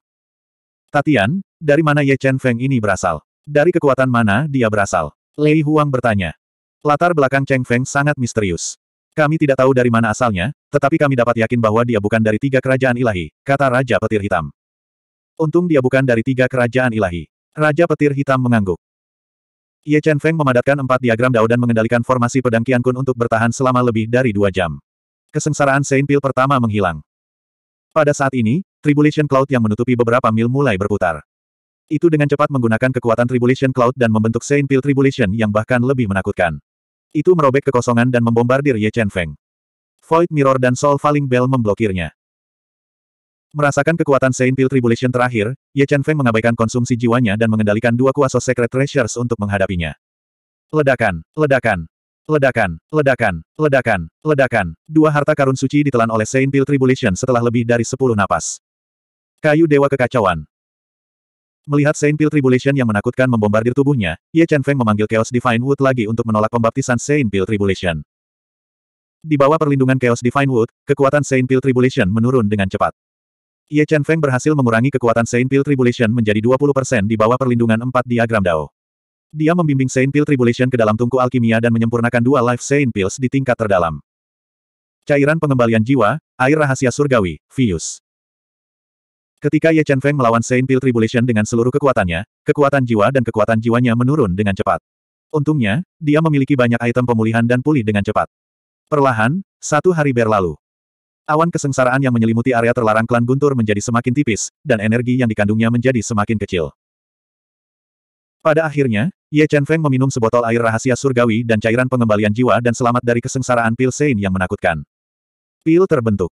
Tatian, dari mana Ye Chen Feng ini berasal? Dari kekuatan mana dia berasal? Lei Huang bertanya. Latar belakang Cheng Feng sangat misterius. Kami tidak tahu dari mana asalnya, tetapi kami dapat yakin bahwa dia bukan dari tiga kerajaan ilahi, kata Raja Petir Hitam. Untung dia bukan dari tiga kerajaan ilahi. Raja Petir Hitam mengangguk. Ye Chen Feng memadatkan empat diagram dao dan mengendalikan formasi pedang Qiankun untuk bertahan selama lebih dari dua jam. Kesengsaraan Saint Pil pertama menghilang. Pada saat ini, Tribulation Cloud yang menutupi beberapa mil mulai berputar. Itu dengan cepat menggunakan kekuatan Tribulation Cloud dan membentuk Saint Pil Tribulation yang bahkan lebih menakutkan. Itu merobek kekosongan dan membombardir Ye Chen Feng. Void Mirror dan Soul Falling Bell memblokirnya. Merasakan kekuatan Saint Pil Tribulation terakhir, Ye Chen Feng mengabaikan konsumsi jiwanya dan mengendalikan dua kuasa Secret Treasures untuk menghadapinya. Ledakan, ledakan, Ledakan, ledakan, ledakan, ledakan. Dua harta karun suci ditelan oleh Saint Pil Tribulation setelah lebih dari sepuluh napas. Kayu Dewa Kekacauan. Melihat Saint Pil Tribulation yang menakutkan membombardir tubuhnya, Ye Chen Feng memanggil Chaos Divine Wood lagi untuk menolak pembaptisan Saint Pil Tribulation. Di bawah perlindungan Chaos Divine Wood, kekuatan Saint Pil Tribulation menurun dengan cepat. Ye Chen Feng berhasil mengurangi kekuatan Saint Pil Tribulation menjadi 20% di bawah perlindungan empat diagram Dao. Dia membimbing Saint Pill Tribulation ke dalam tungku alkimia dan menyempurnakan dua life Saint Pills di tingkat terdalam. Cairan pengembalian jiwa, air rahasia surgawi, Vius. Ketika Ye Chen Feng melawan Saint Pill Tribulation dengan seluruh kekuatannya, kekuatan jiwa dan kekuatan jiwanya menurun dengan cepat. Untungnya, dia memiliki banyak item pemulihan dan pulih dengan cepat. Perlahan, satu hari berlalu. Awan kesengsaraan yang menyelimuti area terlarang klan Guntur menjadi semakin tipis, dan energi yang dikandungnya menjadi semakin kecil. Pada akhirnya, Ye Chen Feng meminum sebotol air rahasia surgawi dan cairan pengembalian jiwa dan selamat dari kesengsaraan pil Sein yang menakutkan. Pil terbentuk.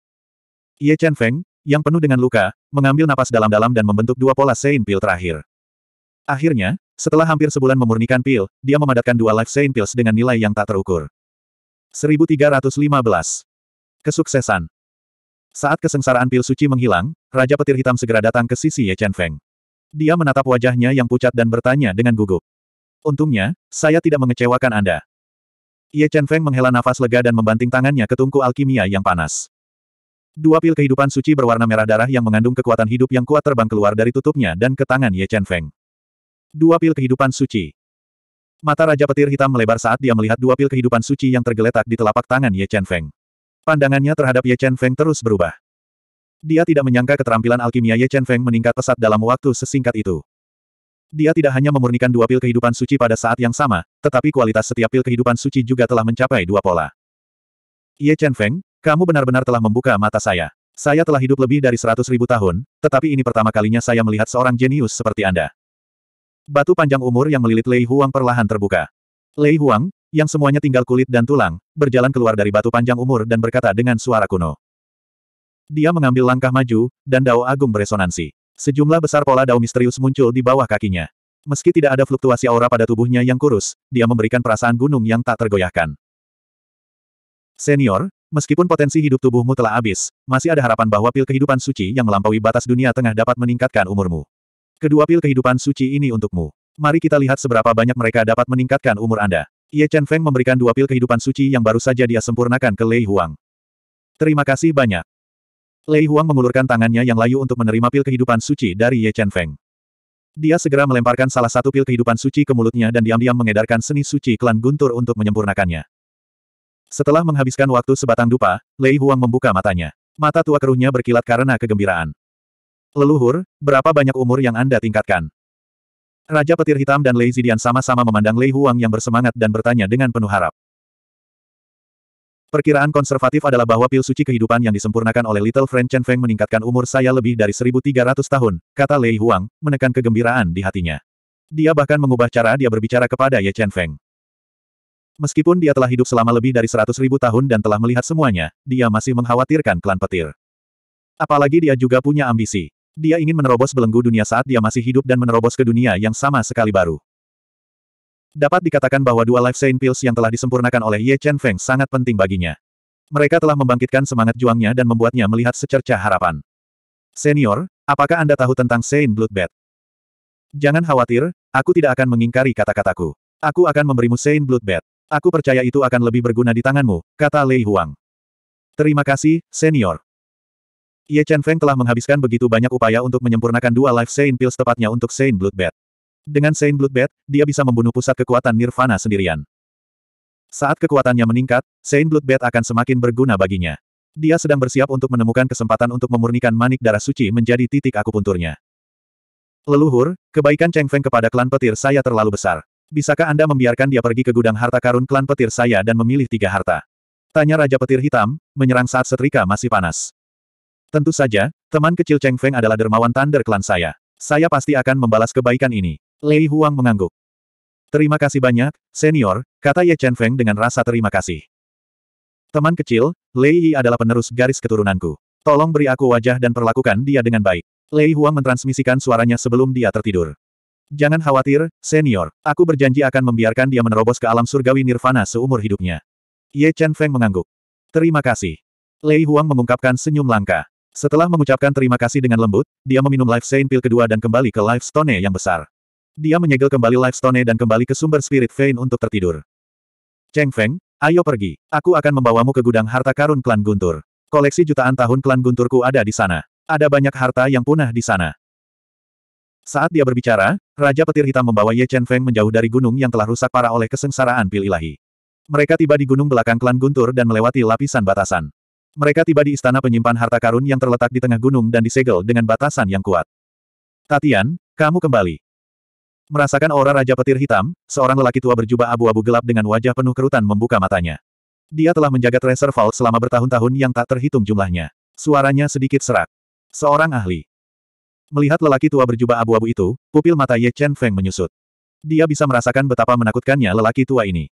Ye Chen Feng, yang penuh dengan luka, mengambil napas dalam-dalam dan membentuk dua pola Sein pil terakhir. Akhirnya, setelah hampir sebulan memurnikan pil, dia memadatkan dua life Sein pills dengan nilai yang tak terukur. 1315. Kesuksesan. Saat kesengsaraan pil suci menghilang, Raja Petir Hitam segera datang ke sisi Ye Chen Feng. Dia menatap wajahnya yang pucat dan bertanya dengan gugup. Untungnya, saya tidak mengecewakan Anda. Ye Chen Feng menghela nafas lega dan membanting tangannya ke tungku alkimia yang panas. Dua pil kehidupan suci berwarna merah darah yang mengandung kekuatan hidup yang kuat terbang keluar dari tutupnya dan ke tangan Ye Chen Feng. Dua pil kehidupan suci. Mata Raja Petir Hitam melebar saat dia melihat dua pil kehidupan suci yang tergeletak di telapak tangan Ye Chen Feng. Pandangannya terhadap Ye Chen Feng terus berubah. Dia tidak menyangka keterampilan alkimia Ye Chen Feng meningkat pesat dalam waktu sesingkat itu. Dia tidak hanya memurnikan dua pil kehidupan suci pada saat yang sama, tetapi kualitas setiap pil kehidupan suci juga telah mencapai dua pola. Ye Chen Feng, kamu benar-benar telah membuka mata saya. Saya telah hidup lebih dari seratus ribu tahun, tetapi ini pertama kalinya saya melihat seorang jenius seperti Anda. Batu panjang umur yang melilit Lei Huang perlahan terbuka. Lei Huang, yang semuanya tinggal kulit dan tulang, berjalan keluar dari batu panjang umur dan berkata dengan suara kuno. Dia mengambil langkah maju, dan dao agung beresonansi. Sejumlah besar pola dao misterius muncul di bawah kakinya. Meski tidak ada fluktuasi aura pada tubuhnya yang kurus, dia memberikan perasaan gunung yang tak tergoyahkan. Senior, meskipun potensi hidup tubuhmu telah habis, masih ada harapan bahwa pil kehidupan suci yang melampaui batas dunia tengah dapat meningkatkan umurmu. Kedua pil kehidupan suci ini untukmu. Mari kita lihat seberapa banyak mereka dapat meningkatkan umur Anda. Ye Chen Feng memberikan dua pil kehidupan suci yang baru saja dia sempurnakan ke Lei Huang. Terima kasih banyak. Lei Huang mengulurkan tangannya yang layu untuk menerima pil kehidupan suci dari Ye Chen Feng. Dia segera melemparkan salah satu pil kehidupan suci ke mulutnya dan diam-diam mengedarkan seni suci klan Guntur untuk menyempurnakannya. Setelah menghabiskan waktu sebatang dupa, Lei Huang membuka matanya. Mata tua keruhnya berkilat karena kegembiraan. Leluhur, berapa banyak umur yang Anda tingkatkan? Raja Petir Hitam dan Lei Zidian sama-sama memandang Lei Huang yang bersemangat dan bertanya dengan penuh harap. Perkiraan konservatif adalah bahwa pil suci kehidupan yang disempurnakan oleh Little Friend Chen Feng meningkatkan umur saya lebih dari 1300 tahun, kata Lei Huang, menekan kegembiraan di hatinya. Dia bahkan mengubah cara dia berbicara kepada Ye Chen Feng. Meskipun dia telah hidup selama lebih dari 100.000 tahun dan telah melihat semuanya, dia masih mengkhawatirkan klan petir. Apalagi dia juga punya ambisi. Dia ingin menerobos belenggu dunia saat dia masih hidup dan menerobos ke dunia yang sama sekali baru. Dapat dikatakan bahwa dua Life Saint Pills yang telah disempurnakan oleh Ye Chen Feng sangat penting baginya. Mereka telah membangkitkan semangat juangnya dan membuatnya melihat secercah harapan. Senior, apakah Anda tahu tentang Saint Bloodbath? Jangan khawatir, aku tidak akan mengingkari kata-kataku. Aku akan memberimu Saint Bloodbath. Aku percaya itu akan lebih berguna di tanganmu, kata Lei Huang. Terima kasih, senior. Ye Chen Feng telah menghabiskan begitu banyak upaya untuk menyempurnakan dua Life Saint Pills tepatnya untuk Saint Bloodbath. Dengan Saint Bloodbath, dia bisa membunuh pusat kekuatan Nirvana sendirian. Saat kekuatannya meningkat, Saint Bloodbath akan semakin berguna baginya. Dia sedang bersiap untuk menemukan kesempatan untuk memurnikan manik darah suci menjadi titik akupunturnya. Leluhur, kebaikan Cheng Feng kepada klan petir saya terlalu besar. Bisakah Anda membiarkan dia pergi ke gudang harta karun klan petir saya dan memilih tiga harta? Tanya Raja Petir Hitam, menyerang saat setrika masih panas. Tentu saja, teman kecil Cheng Feng adalah dermawan Thunder klan saya. Saya pasti akan membalas kebaikan ini. Lei Huang mengangguk. Terima kasih banyak, senior, kata Ye Chen Feng dengan rasa terima kasih. Teman kecil, Lei Yi adalah penerus garis keturunanku. Tolong beri aku wajah dan perlakukan dia dengan baik. Lei Huang mentransmisikan suaranya sebelum dia tertidur. Jangan khawatir, senior. Aku berjanji akan membiarkan dia menerobos ke alam surgawi nirvana seumur hidupnya. Ye Chen Feng mengangguk. Terima kasih. Lei Huang mengungkapkan senyum langka. Setelah mengucapkan terima kasih dengan lembut, dia meminum Life Saint pil kedua dan kembali ke Life Stone yang besar. Dia menyegel kembali Lifestone dan kembali ke sumber Spirit Vein untuk tertidur. Cheng Feng, ayo pergi. Aku akan membawamu ke gudang harta karun klan Guntur. Koleksi jutaan tahun klan Gunturku ada di sana. Ada banyak harta yang punah di sana. Saat dia berbicara, Raja Petir Hitam membawa Ye Chen Feng menjauh dari gunung yang telah rusak parah oleh kesengsaraan pil ilahi. Mereka tiba di gunung belakang klan Guntur dan melewati lapisan batasan. Mereka tiba di istana penyimpan harta karun yang terletak di tengah gunung dan disegel dengan batasan yang kuat. Tatian, kamu kembali. Merasakan aura Raja Petir Hitam, seorang lelaki tua berjubah abu-abu gelap dengan wajah penuh kerutan membuka matanya. Dia telah menjaga Treasure Vault selama bertahun-tahun yang tak terhitung jumlahnya. Suaranya sedikit serak. Seorang ahli. Melihat lelaki tua berjubah abu-abu itu, pupil mata Ye Chen Feng menyusut. Dia bisa merasakan betapa menakutkannya lelaki tua ini.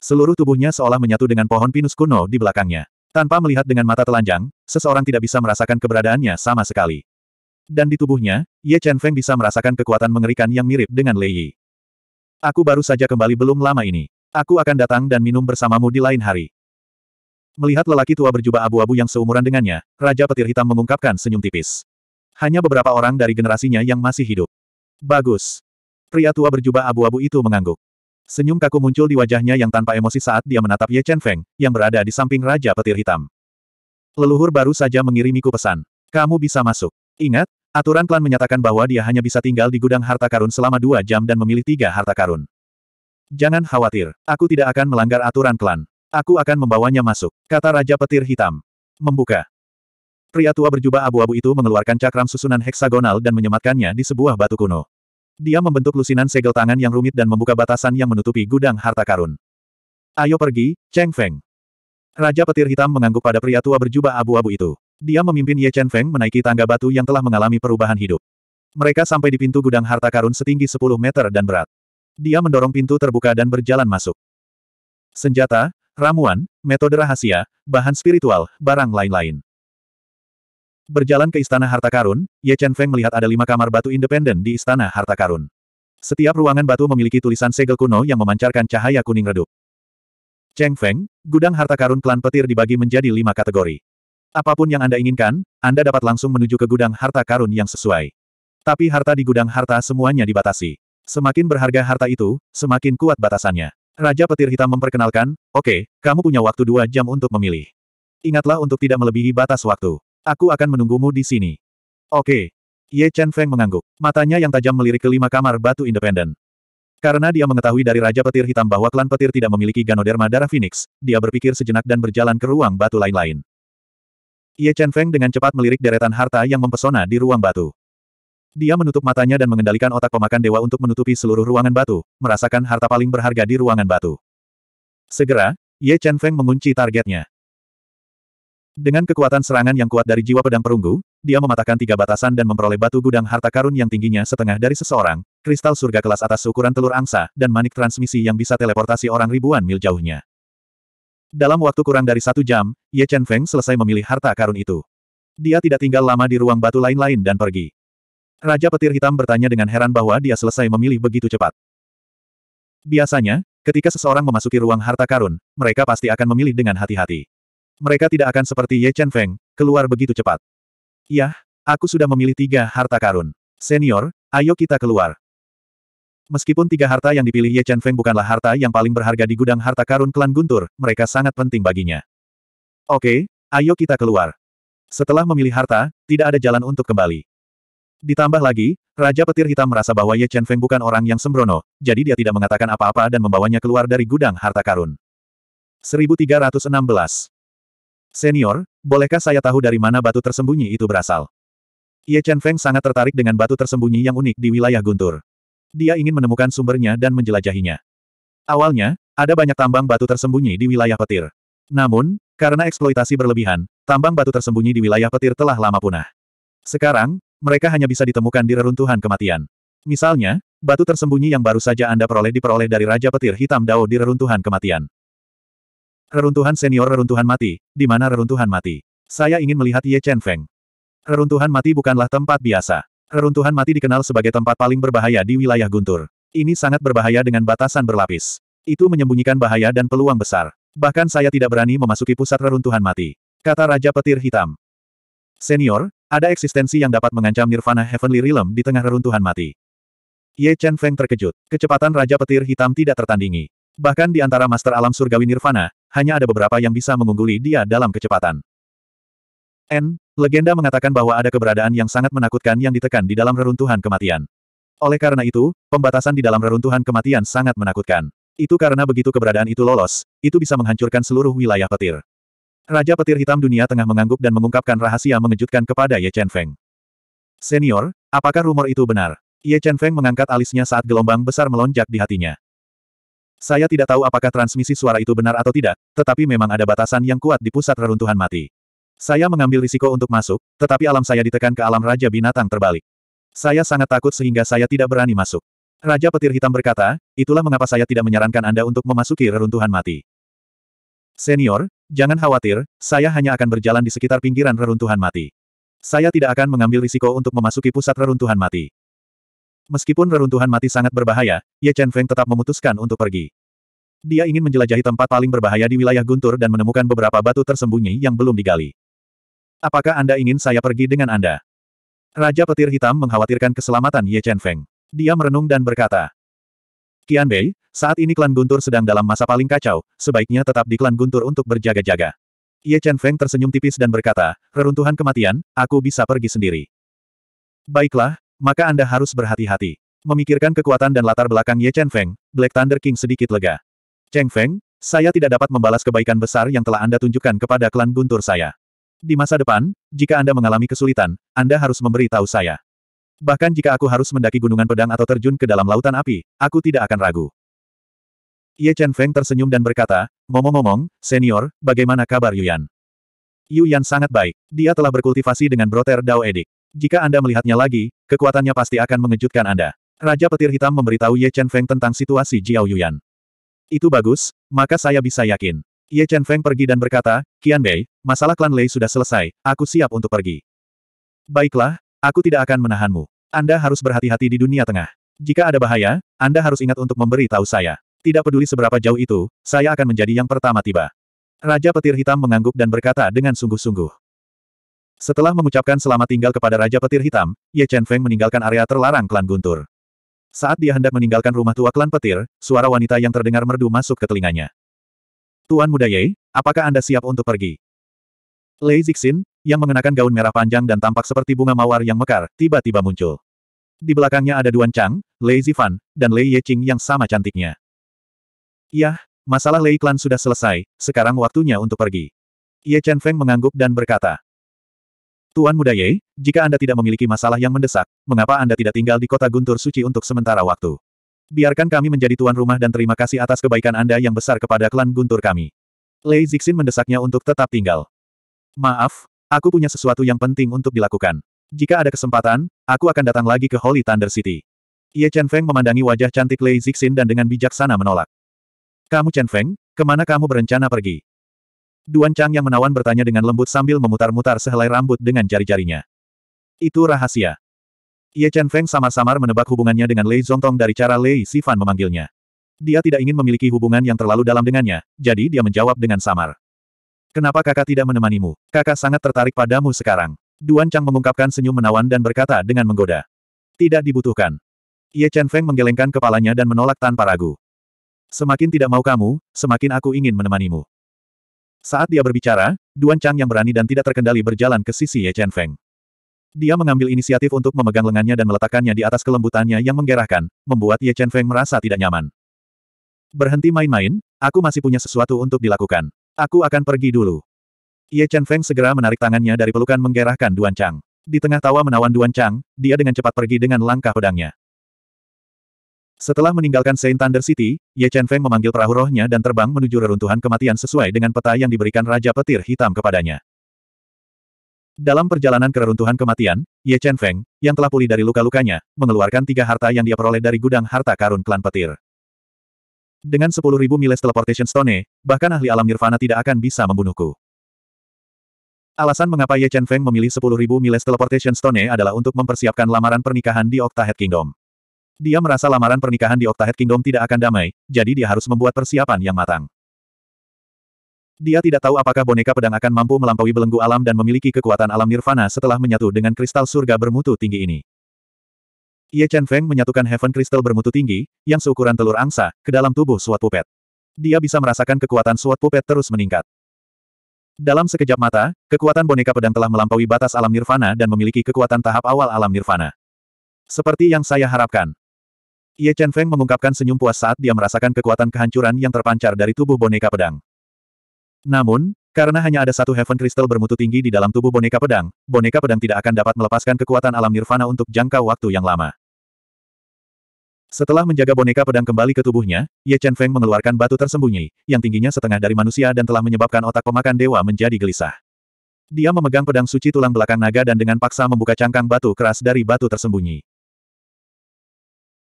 Seluruh tubuhnya seolah menyatu dengan pohon pinus kuno di belakangnya. Tanpa melihat dengan mata telanjang, seseorang tidak bisa merasakan keberadaannya sama sekali. Dan di tubuhnya, Ye Chen Feng bisa merasakan kekuatan mengerikan yang mirip dengan Lei Yi. Aku baru saja kembali belum lama ini. Aku akan datang dan minum bersamamu di lain hari. Melihat lelaki tua berjubah abu-abu yang seumuran dengannya, Raja Petir Hitam mengungkapkan senyum tipis. Hanya beberapa orang dari generasinya yang masih hidup. Bagus. Pria tua berjubah abu-abu itu mengangguk. Senyum kaku muncul di wajahnya yang tanpa emosi saat dia menatap Ye Chen Feng, yang berada di samping Raja Petir Hitam. Leluhur baru saja mengirimiku pesan. Kamu bisa masuk. Ingat, aturan klan menyatakan bahwa dia hanya bisa tinggal di gudang harta karun selama dua jam dan memilih tiga harta karun. Jangan khawatir, aku tidak akan melanggar aturan klan. Aku akan membawanya masuk, kata Raja Petir Hitam. Membuka. Pria tua berjubah abu-abu itu mengeluarkan cakram susunan heksagonal dan menyematkannya di sebuah batu kuno. Dia membentuk lusinan segel tangan yang rumit dan membuka batasan yang menutupi gudang harta karun. Ayo pergi, Cheng Feng. Raja Petir Hitam mengangguk pada pria tua berjubah abu-abu itu. Dia memimpin Ye Chen Feng menaiki tangga batu yang telah mengalami perubahan hidup. Mereka sampai di pintu gudang harta karun setinggi 10 meter dan berat. Dia mendorong pintu terbuka dan berjalan masuk. Senjata, ramuan, metode rahasia, bahan spiritual, barang lain-lain. Berjalan ke Istana Harta Karun, Ye Chen Feng melihat ada lima kamar batu independen di Istana Harta Karun. Setiap ruangan batu memiliki tulisan segel kuno yang memancarkan cahaya kuning redup. Cheng Feng, gudang harta karun klan petir dibagi menjadi lima kategori. Apapun yang Anda inginkan, Anda dapat langsung menuju ke gudang harta karun yang sesuai. Tapi harta di gudang harta semuanya dibatasi. Semakin berharga harta itu, semakin kuat batasannya. Raja Petir Hitam memperkenalkan, oke, okay, kamu punya waktu dua jam untuk memilih. Ingatlah untuk tidak melebihi batas waktu. Aku akan menunggumu di sini. Oke. Okay. Ye Chen Feng mengangguk. Matanya yang tajam melirik kelima kamar batu independen. Karena dia mengetahui dari Raja Petir Hitam bahwa klan petir tidak memiliki ganoderma darah Phoenix, dia berpikir sejenak dan berjalan ke ruang batu lain-lain. Ye Chen Feng dengan cepat melirik deretan harta yang mempesona di ruang batu. Dia menutup matanya dan mengendalikan otak pemakan dewa untuk menutupi seluruh ruangan batu, merasakan harta paling berharga di ruangan batu. Segera, Ye Chen Feng mengunci targetnya. Dengan kekuatan serangan yang kuat dari jiwa pedang perunggu, dia mematahkan tiga batasan dan memperoleh batu gudang harta karun yang tingginya setengah dari seseorang, kristal surga kelas atas ukuran telur angsa, dan manik transmisi yang bisa teleportasi orang ribuan mil jauhnya. Dalam waktu kurang dari satu jam, Ye Chen Feng selesai memilih harta karun itu. Dia tidak tinggal lama di ruang batu lain-lain dan pergi. Raja Petir Hitam bertanya dengan heran bahwa dia selesai memilih begitu cepat. Biasanya, ketika seseorang memasuki ruang harta karun, mereka pasti akan memilih dengan hati-hati. Mereka tidak akan seperti Ye Chen Feng, keluar begitu cepat. Yah, aku sudah memilih tiga harta karun. Senior, ayo kita keluar. Meskipun tiga harta yang dipilih Ye Chen Feng bukanlah harta yang paling berharga di gudang harta karun klan Guntur, mereka sangat penting baginya. Oke, ayo kita keluar. Setelah memilih harta, tidak ada jalan untuk kembali. Ditambah lagi, Raja Petir Hitam merasa bahwa Ye Chen Feng bukan orang yang sembrono, jadi dia tidak mengatakan apa-apa dan membawanya keluar dari gudang harta karun. 1316 Senior, bolehkah saya tahu dari mana batu tersembunyi itu berasal? Ye Chen Feng sangat tertarik dengan batu tersembunyi yang unik di wilayah Guntur. Dia ingin menemukan sumbernya dan menjelajahinya. Awalnya, ada banyak tambang batu tersembunyi di wilayah petir. Namun, karena eksploitasi berlebihan, tambang batu tersembunyi di wilayah petir telah lama punah. Sekarang, mereka hanya bisa ditemukan di reruntuhan kematian. Misalnya, batu tersembunyi yang baru saja Anda peroleh diperoleh dari Raja Petir Hitam Dao di reruntuhan kematian. Reruntuhan senior reruntuhan mati, di mana reruntuhan mati? Saya ingin melihat Ye Chen Feng. Reruntuhan mati bukanlah tempat biasa. Reruntuhan mati dikenal sebagai tempat paling berbahaya di wilayah Guntur. Ini sangat berbahaya dengan batasan berlapis. Itu menyembunyikan bahaya dan peluang besar. Bahkan saya tidak berani memasuki pusat reruntuhan mati. Kata Raja Petir Hitam. Senior, ada eksistensi yang dapat mengancam Nirvana Heavenly Realm di tengah reruntuhan mati. Ye Chen Feng terkejut. Kecepatan Raja Petir Hitam tidak tertandingi. Bahkan di antara Master Alam Surgawi Nirvana, hanya ada beberapa yang bisa mengungguli dia dalam kecepatan. N, legenda mengatakan bahwa ada keberadaan yang sangat menakutkan yang ditekan di dalam reruntuhan kematian. Oleh karena itu, pembatasan di dalam reruntuhan kematian sangat menakutkan. Itu karena begitu keberadaan itu lolos, itu bisa menghancurkan seluruh wilayah petir. Raja petir hitam dunia tengah mengangguk dan mengungkapkan rahasia mengejutkan kepada Ye Chen Feng. Senior, apakah rumor itu benar? Ye Chen Feng mengangkat alisnya saat gelombang besar melonjak di hatinya. Saya tidak tahu apakah transmisi suara itu benar atau tidak, tetapi memang ada batasan yang kuat di pusat reruntuhan mati. Saya mengambil risiko untuk masuk, tetapi alam saya ditekan ke alam Raja Binatang terbalik. Saya sangat takut sehingga saya tidak berani masuk. Raja Petir Hitam berkata, itulah mengapa saya tidak menyarankan Anda untuk memasuki reruntuhan mati. Senior, jangan khawatir, saya hanya akan berjalan di sekitar pinggiran reruntuhan mati. Saya tidak akan mengambil risiko untuk memasuki pusat reruntuhan mati. Meskipun reruntuhan mati sangat berbahaya, Ye Chen Feng tetap memutuskan untuk pergi. Dia ingin menjelajahi tempat paling berbahaya di wilayah Guntur dan menemukan beberapa batu tersembunyi yang belum digali. Apakah Anda ingin saya pergi dengan Anda? Raja Petir Hitam mengkhawatirkan keselamatan Ye Chen Feng. Dia merenung dan berkata, Qian Bei, saat ini klan Guntur sedang dalam masa paling kacau, sebaiknya tetap di klan Guntur untuk berjaga-jaga. Ye Chen Feng tersenyum tipis dan berkata, reruntuhan kematian, aku bisa pergi sendiri. Baiklah, maka Anda harus berhati-hati. Memikirkan kekuatan dan latar belakang Ye Chen Feng, Black Thunder King sedikit lega. Cheng Feng, saya tidak dapat membalas kebaikan besar yang telah Anda tunjukkan kepada klan Guntur saya. Di masa depan, jika Anda mengalami kesulitan, Anda harus memberi tahu saya. Bahkan jika aku harus mendaki gunungan pedang atau terjun ke dalam lautan api, aku tidak akan ragu. Ye Chen Feng tersenyum dan berkata, ngomong-ngomong, senior, bagaimana kabar Yuan? Yuan sangat baik. Dia telah berkultivasi dengan broter Dao Edik. Jika Anda melihatnya lagi, kekuatannya pasti akan mengejutkan Anda. Raja Petir Hitam memberitahu Ye Chen Feng tentang situasi Jiao Yuyan. Itu bagus, maka saya bisa yakin. Ye Chen Feng pergi dan berkata, Qian Bei, masalah klan Lei sudah selesai, aku siap untuk pergi. Baiklah, aku tidak akan menahanmu. Anda harus berhati-hati di dunia tengah. Jika ada bahaya, Anda harus ingat untuk memberi tahu saya. Tidak peduli seberapa jauh itu, saya akan menjadi yang pertama tiba. Raja Petir Hitam mengangguk dan berkata dengan sungguh-sungguh. Setelah mengucapkan selamat tinggal kepada Raja Petir Hitam, Ye Chen Feng meninggalkan area terlarang klan Guntur. Saat dia hendak meninggalkan rumah tua klan Petir, suara wanita yang terdengar merdu masuk ke telinganya. Tuan Muda Ye, apakah Anda siap untuk pergi? Lei Zixin, yang mengenakan gaun merah panjang dan tampak seperti bunga mawar yang mekar, tiba-tiba muncul. Di belakangnya ada Duan Chang, Lei Zifan, dan Lei Yeching yang sama cantiknya. Yah, masalah Lei Klan sudah selesai, sekarang waktunya untuk pergi. Ye Chen Feng mengangguk dan berkata, Tuan Muda Ye, jika Anda tidak memiliki masalah yang mendesak, mengapa Anda tidak tinggal di kota Guntur Suci untuk sementara waktu? Biarkan kami menjadi tuan rumah dan terima kasih atas kebaikan Anda yang besar kepada klan Guntur kami. Lei Zixin mendesaknya untuk tetap tinggal. Maaf, aku punya sesuatu yang penting untuk dilakukan. Jika ada kesempatan, aku akan datang lagi ke Holy Thunder City. Ye Chen Feng memandangi wajah cantik Lei Zixin dan dengan bijaksana menolak. Kamu Chen Feng, kemana kamu berencana pergi? Duan Chang yang menawan bertanya dengan lembut sambil memutar-mutar sehelai rambut dengan jari-jarinya. Itu rahasia. Ye Chen Feng samar-samar menebak hubungannya dengan Lei Zongtong dari cara Lei Sifan memanggilnya. Dia tidak ingin memiliki hubungan yang terlalu dalam dengannya, jadi dia menjawab dengan samar. Kenapa kakak tidak menemanimu? Kakak sangat tertarik padamu sekarang. Duan Chang mengungkapkan senyum menawan dan berkata dengan menggoda. Tidak dibutuhkan. Ye Chen Feng menggelengkan kepalanya dan menolak tanpa ragu. Semakin tidak mau kamu, semakin aku ingin menemanimu. Saat dia berbicara, Duan Chang yang berani dan tidak terkendali berjalan ke sisi Ye Chen Feng. Dia mengambil inisiatif untuk memegang lengannya dan meletakkannya di atas kelembutannya yang menggerahkan, membuat Ye Chen Feng merasa tidak nyaman. Berhenti main-main, aku masih punya sesuatu untuk dilakukan. Aku akan pergi dulu. Ye Chen Feng segera menarik tangannya dari pelukan menggerahkan Duan Chang. Di tengah tawa menawan Duan Chang, dia dengan cepat pergi dengan langkah pedangnya. Setelah meninggalkan Saint Thunder City, Ye Chen Feng memanggil perahu rohnya dan terbang menuju reruntuhan kematian sesuai dengan peta yang diberikan Raja Petir Hitam kepadanya. Dalam perjalanan ke reruntuhan kematian, Ye Chen Feng, yang telah pulih dari luka-lukanya, mengeluarkan tiga harta yang dia peroleh dari gudang harta karun klan petir. Dengan 10.000 miles teleportation stone, bahkan ahli alam nirvana tidak akan bisa membunuhku. Alasan mengapa Ye Chen Feng memilih 10.000 miles teleportation stone adalah untuk mempersiapkan lamaran pernikahan di Octahead Kingdom. Dia merasa lamaran pernikahan di Octahead Kingdom tidak akan damai, jadi dia harus membuat persiapan yang matang. Dia tidak tahu apakah boneka pedang akan mampu melampaui belenggu alam dan memiliki kekuatan alam nirvana setelah menyatu dengan kristal surga bermutu tinggi ini. Ye Chen Feng menyatukan Heaven Crystal bermutu tinggi, yang seukuran telur angsa, ke dalam tubuh suat pupet. Dia bisa merasakan kekuatan suat pupet terus meningkat. Dalam sekejap mata, kekuatan boneka pedang telah melampaui batas alam nirvana dan memiliki kekuatan tahap awal alam nirvana. Seperti yang saya harapkan. Ye Chen Feng mengungkapkan senyum puas saat dia merasakan kekuatan kehancuran yang terpancar dari tubuh boneka pedang. Namun, karena hanya ada satu Heaven Crystal bermutu tinggi di dalam tubuh boneka pedang, boneka pedang tidak akan dapat melepaskan kekuatan alam nirvana untuk jangka waktu yang lama. Setelah menjaga boneka pedang kembali ke tubuhnya, Ye Chen Feng mengeluarkan batu tersembunyi, yang tingginya setengah dari manusia dan telah menyebabkan otak pemakan dewa menjadi gelisah. Dia memegang pedang suci tulang belakang naga dan dengan paksa membuka cangkang batu keras dari batu tersembunyi.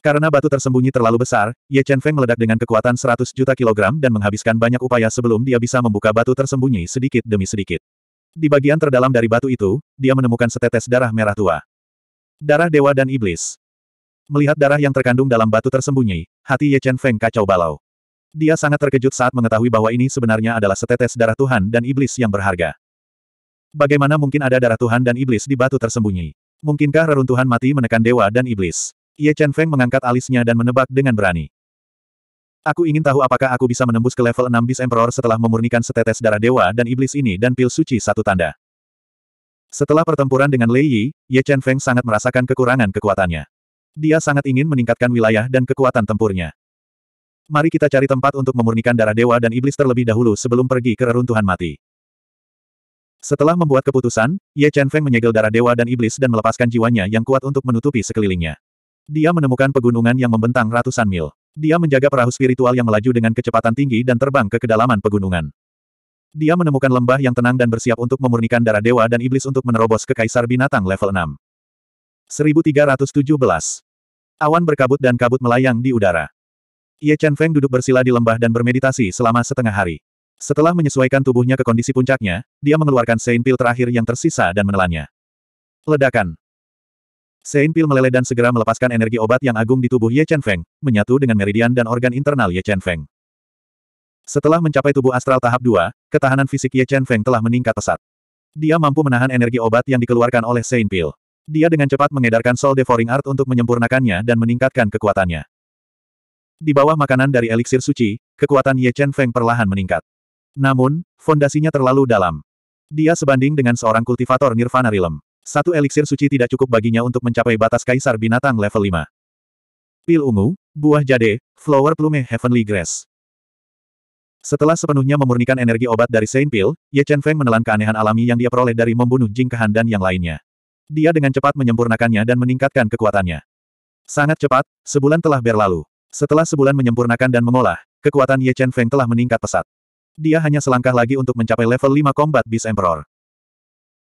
Karena batu tersembunyi terlalu besar, Ye Chen Feng meledak dengan kekuatan 100 juta kilogram dan menghabiskan banyak upaya sebelum dia bisa membuka batu tersembunyi sedikit demi sedikit. Di bagian terdalam dari batu itu, dia menemukan setetes darah merah tua. Darah dewa dan iblis. Melihat darah yang terkandung dalam batu tersembunyi, hati Ye Chen Feng kacau balau. Dia sangat terkejut saat mengetahui bahwa ini sebenarnya adalah setetes darah Tuhan dan iblis yang berharga. Bagaimana mungkin ada darah Tuhan dan iblis di batu tersembunyi? Mungkinkah reruntuhan mati menekan dewa dan iblis? Ye Chen Feng mengangkat alisnya dan menebak dengan berani. Aku ingin tahu apakah aku bisa menembus ke level 6 bis Emperor setelah memurnikan setetes darah dewa dan iblis ini dan pil suci satu tanda. Setelah pertempuran dengan Lei Yi, Ye Chen Feng sangat merasakan kekurangan kekuatannya. Dia sangat ingin meningkatkan wilayah dan kekuatan tempurnya. Mari kita cari tempat untuk memurnikan darah dewa dan iblis terlebih dahulu sebelum pergi ke reruntuhan mati. Setelah membuat keputusan, Ye Chen Feng menyegel darah dewa dan iblis dan melepaskan jiwanya yang kuat untuk menutupi sekelilingnya. Dia menemukan pegunungan yang membentang ratusan mil. Dia menjaga perahu spiritual yang melaju dengan kecepatan tinggi dan terbang ke kedalaman pegunungan. Dia menemukan lembah yang tenang dan bersiap untuk memurnikan darah dewa dan iblis untuk menerobos ke kaisar binatang level 6. 1317. Awan berkabut dan kabut melayang di udara. Ye Chen Feng duduk bersila di lembah dan bermeditasi selama setengah hari. Setelah menyesuaikan tubuhnya ke kondisi puncaknya, dia mengeluarkan Sein Pil terakhir yang tersisa dan menelannya. Ledakan. Sein Pil meleleh dan segera melepaskan energi obat yang agung di tubuh Ye Chen Feng, menyatu dengan meridian dan organ internal Ye Chen Feng. Setelah mencapai tubuh astral tahap 2, ketahanan fisik Ye Chen Feng telah meningkat pesat. Dia mampu menahan energi obat yang dikeluarkan oleh Sein Pil. Dia dengan cepat mengedarkan Soul Devouring Art untuk menyempurnakannya dan meningkatkan kekuatannya. Di bawah makanan dari eliksir suci, kekuatan Ye Chen Feng perlahan meningkat. Namun, fondasinya terlalu dalam. Dia sebanding dengan seorang kultivator Nirvana Realm. Satu eliksir suci tidak cukup baginya untuk mencapai batas kaisar binatang level 5. Pil ungu, buah jade, flower plume heavenly grass. Setelah sepenuhnya memurnikan energi obat dari Saint Pil, Ye Chen Feng menelan keanehan alami yang dia peroleh dari membunuh Jing Kehan dan yang lainnya. Dia dengan cepat menyempurnakannya dan meningkatkan kekuatannya. Sangat cepat, sebulan telah berlalu. Setelah sebulan menyempurnakan dan mengolah, kekuatan Ye Chen Feng telah meningkat pesat. Dia hanya selangkah lagi untuk mencapai level 5 Combat Beast Emperor.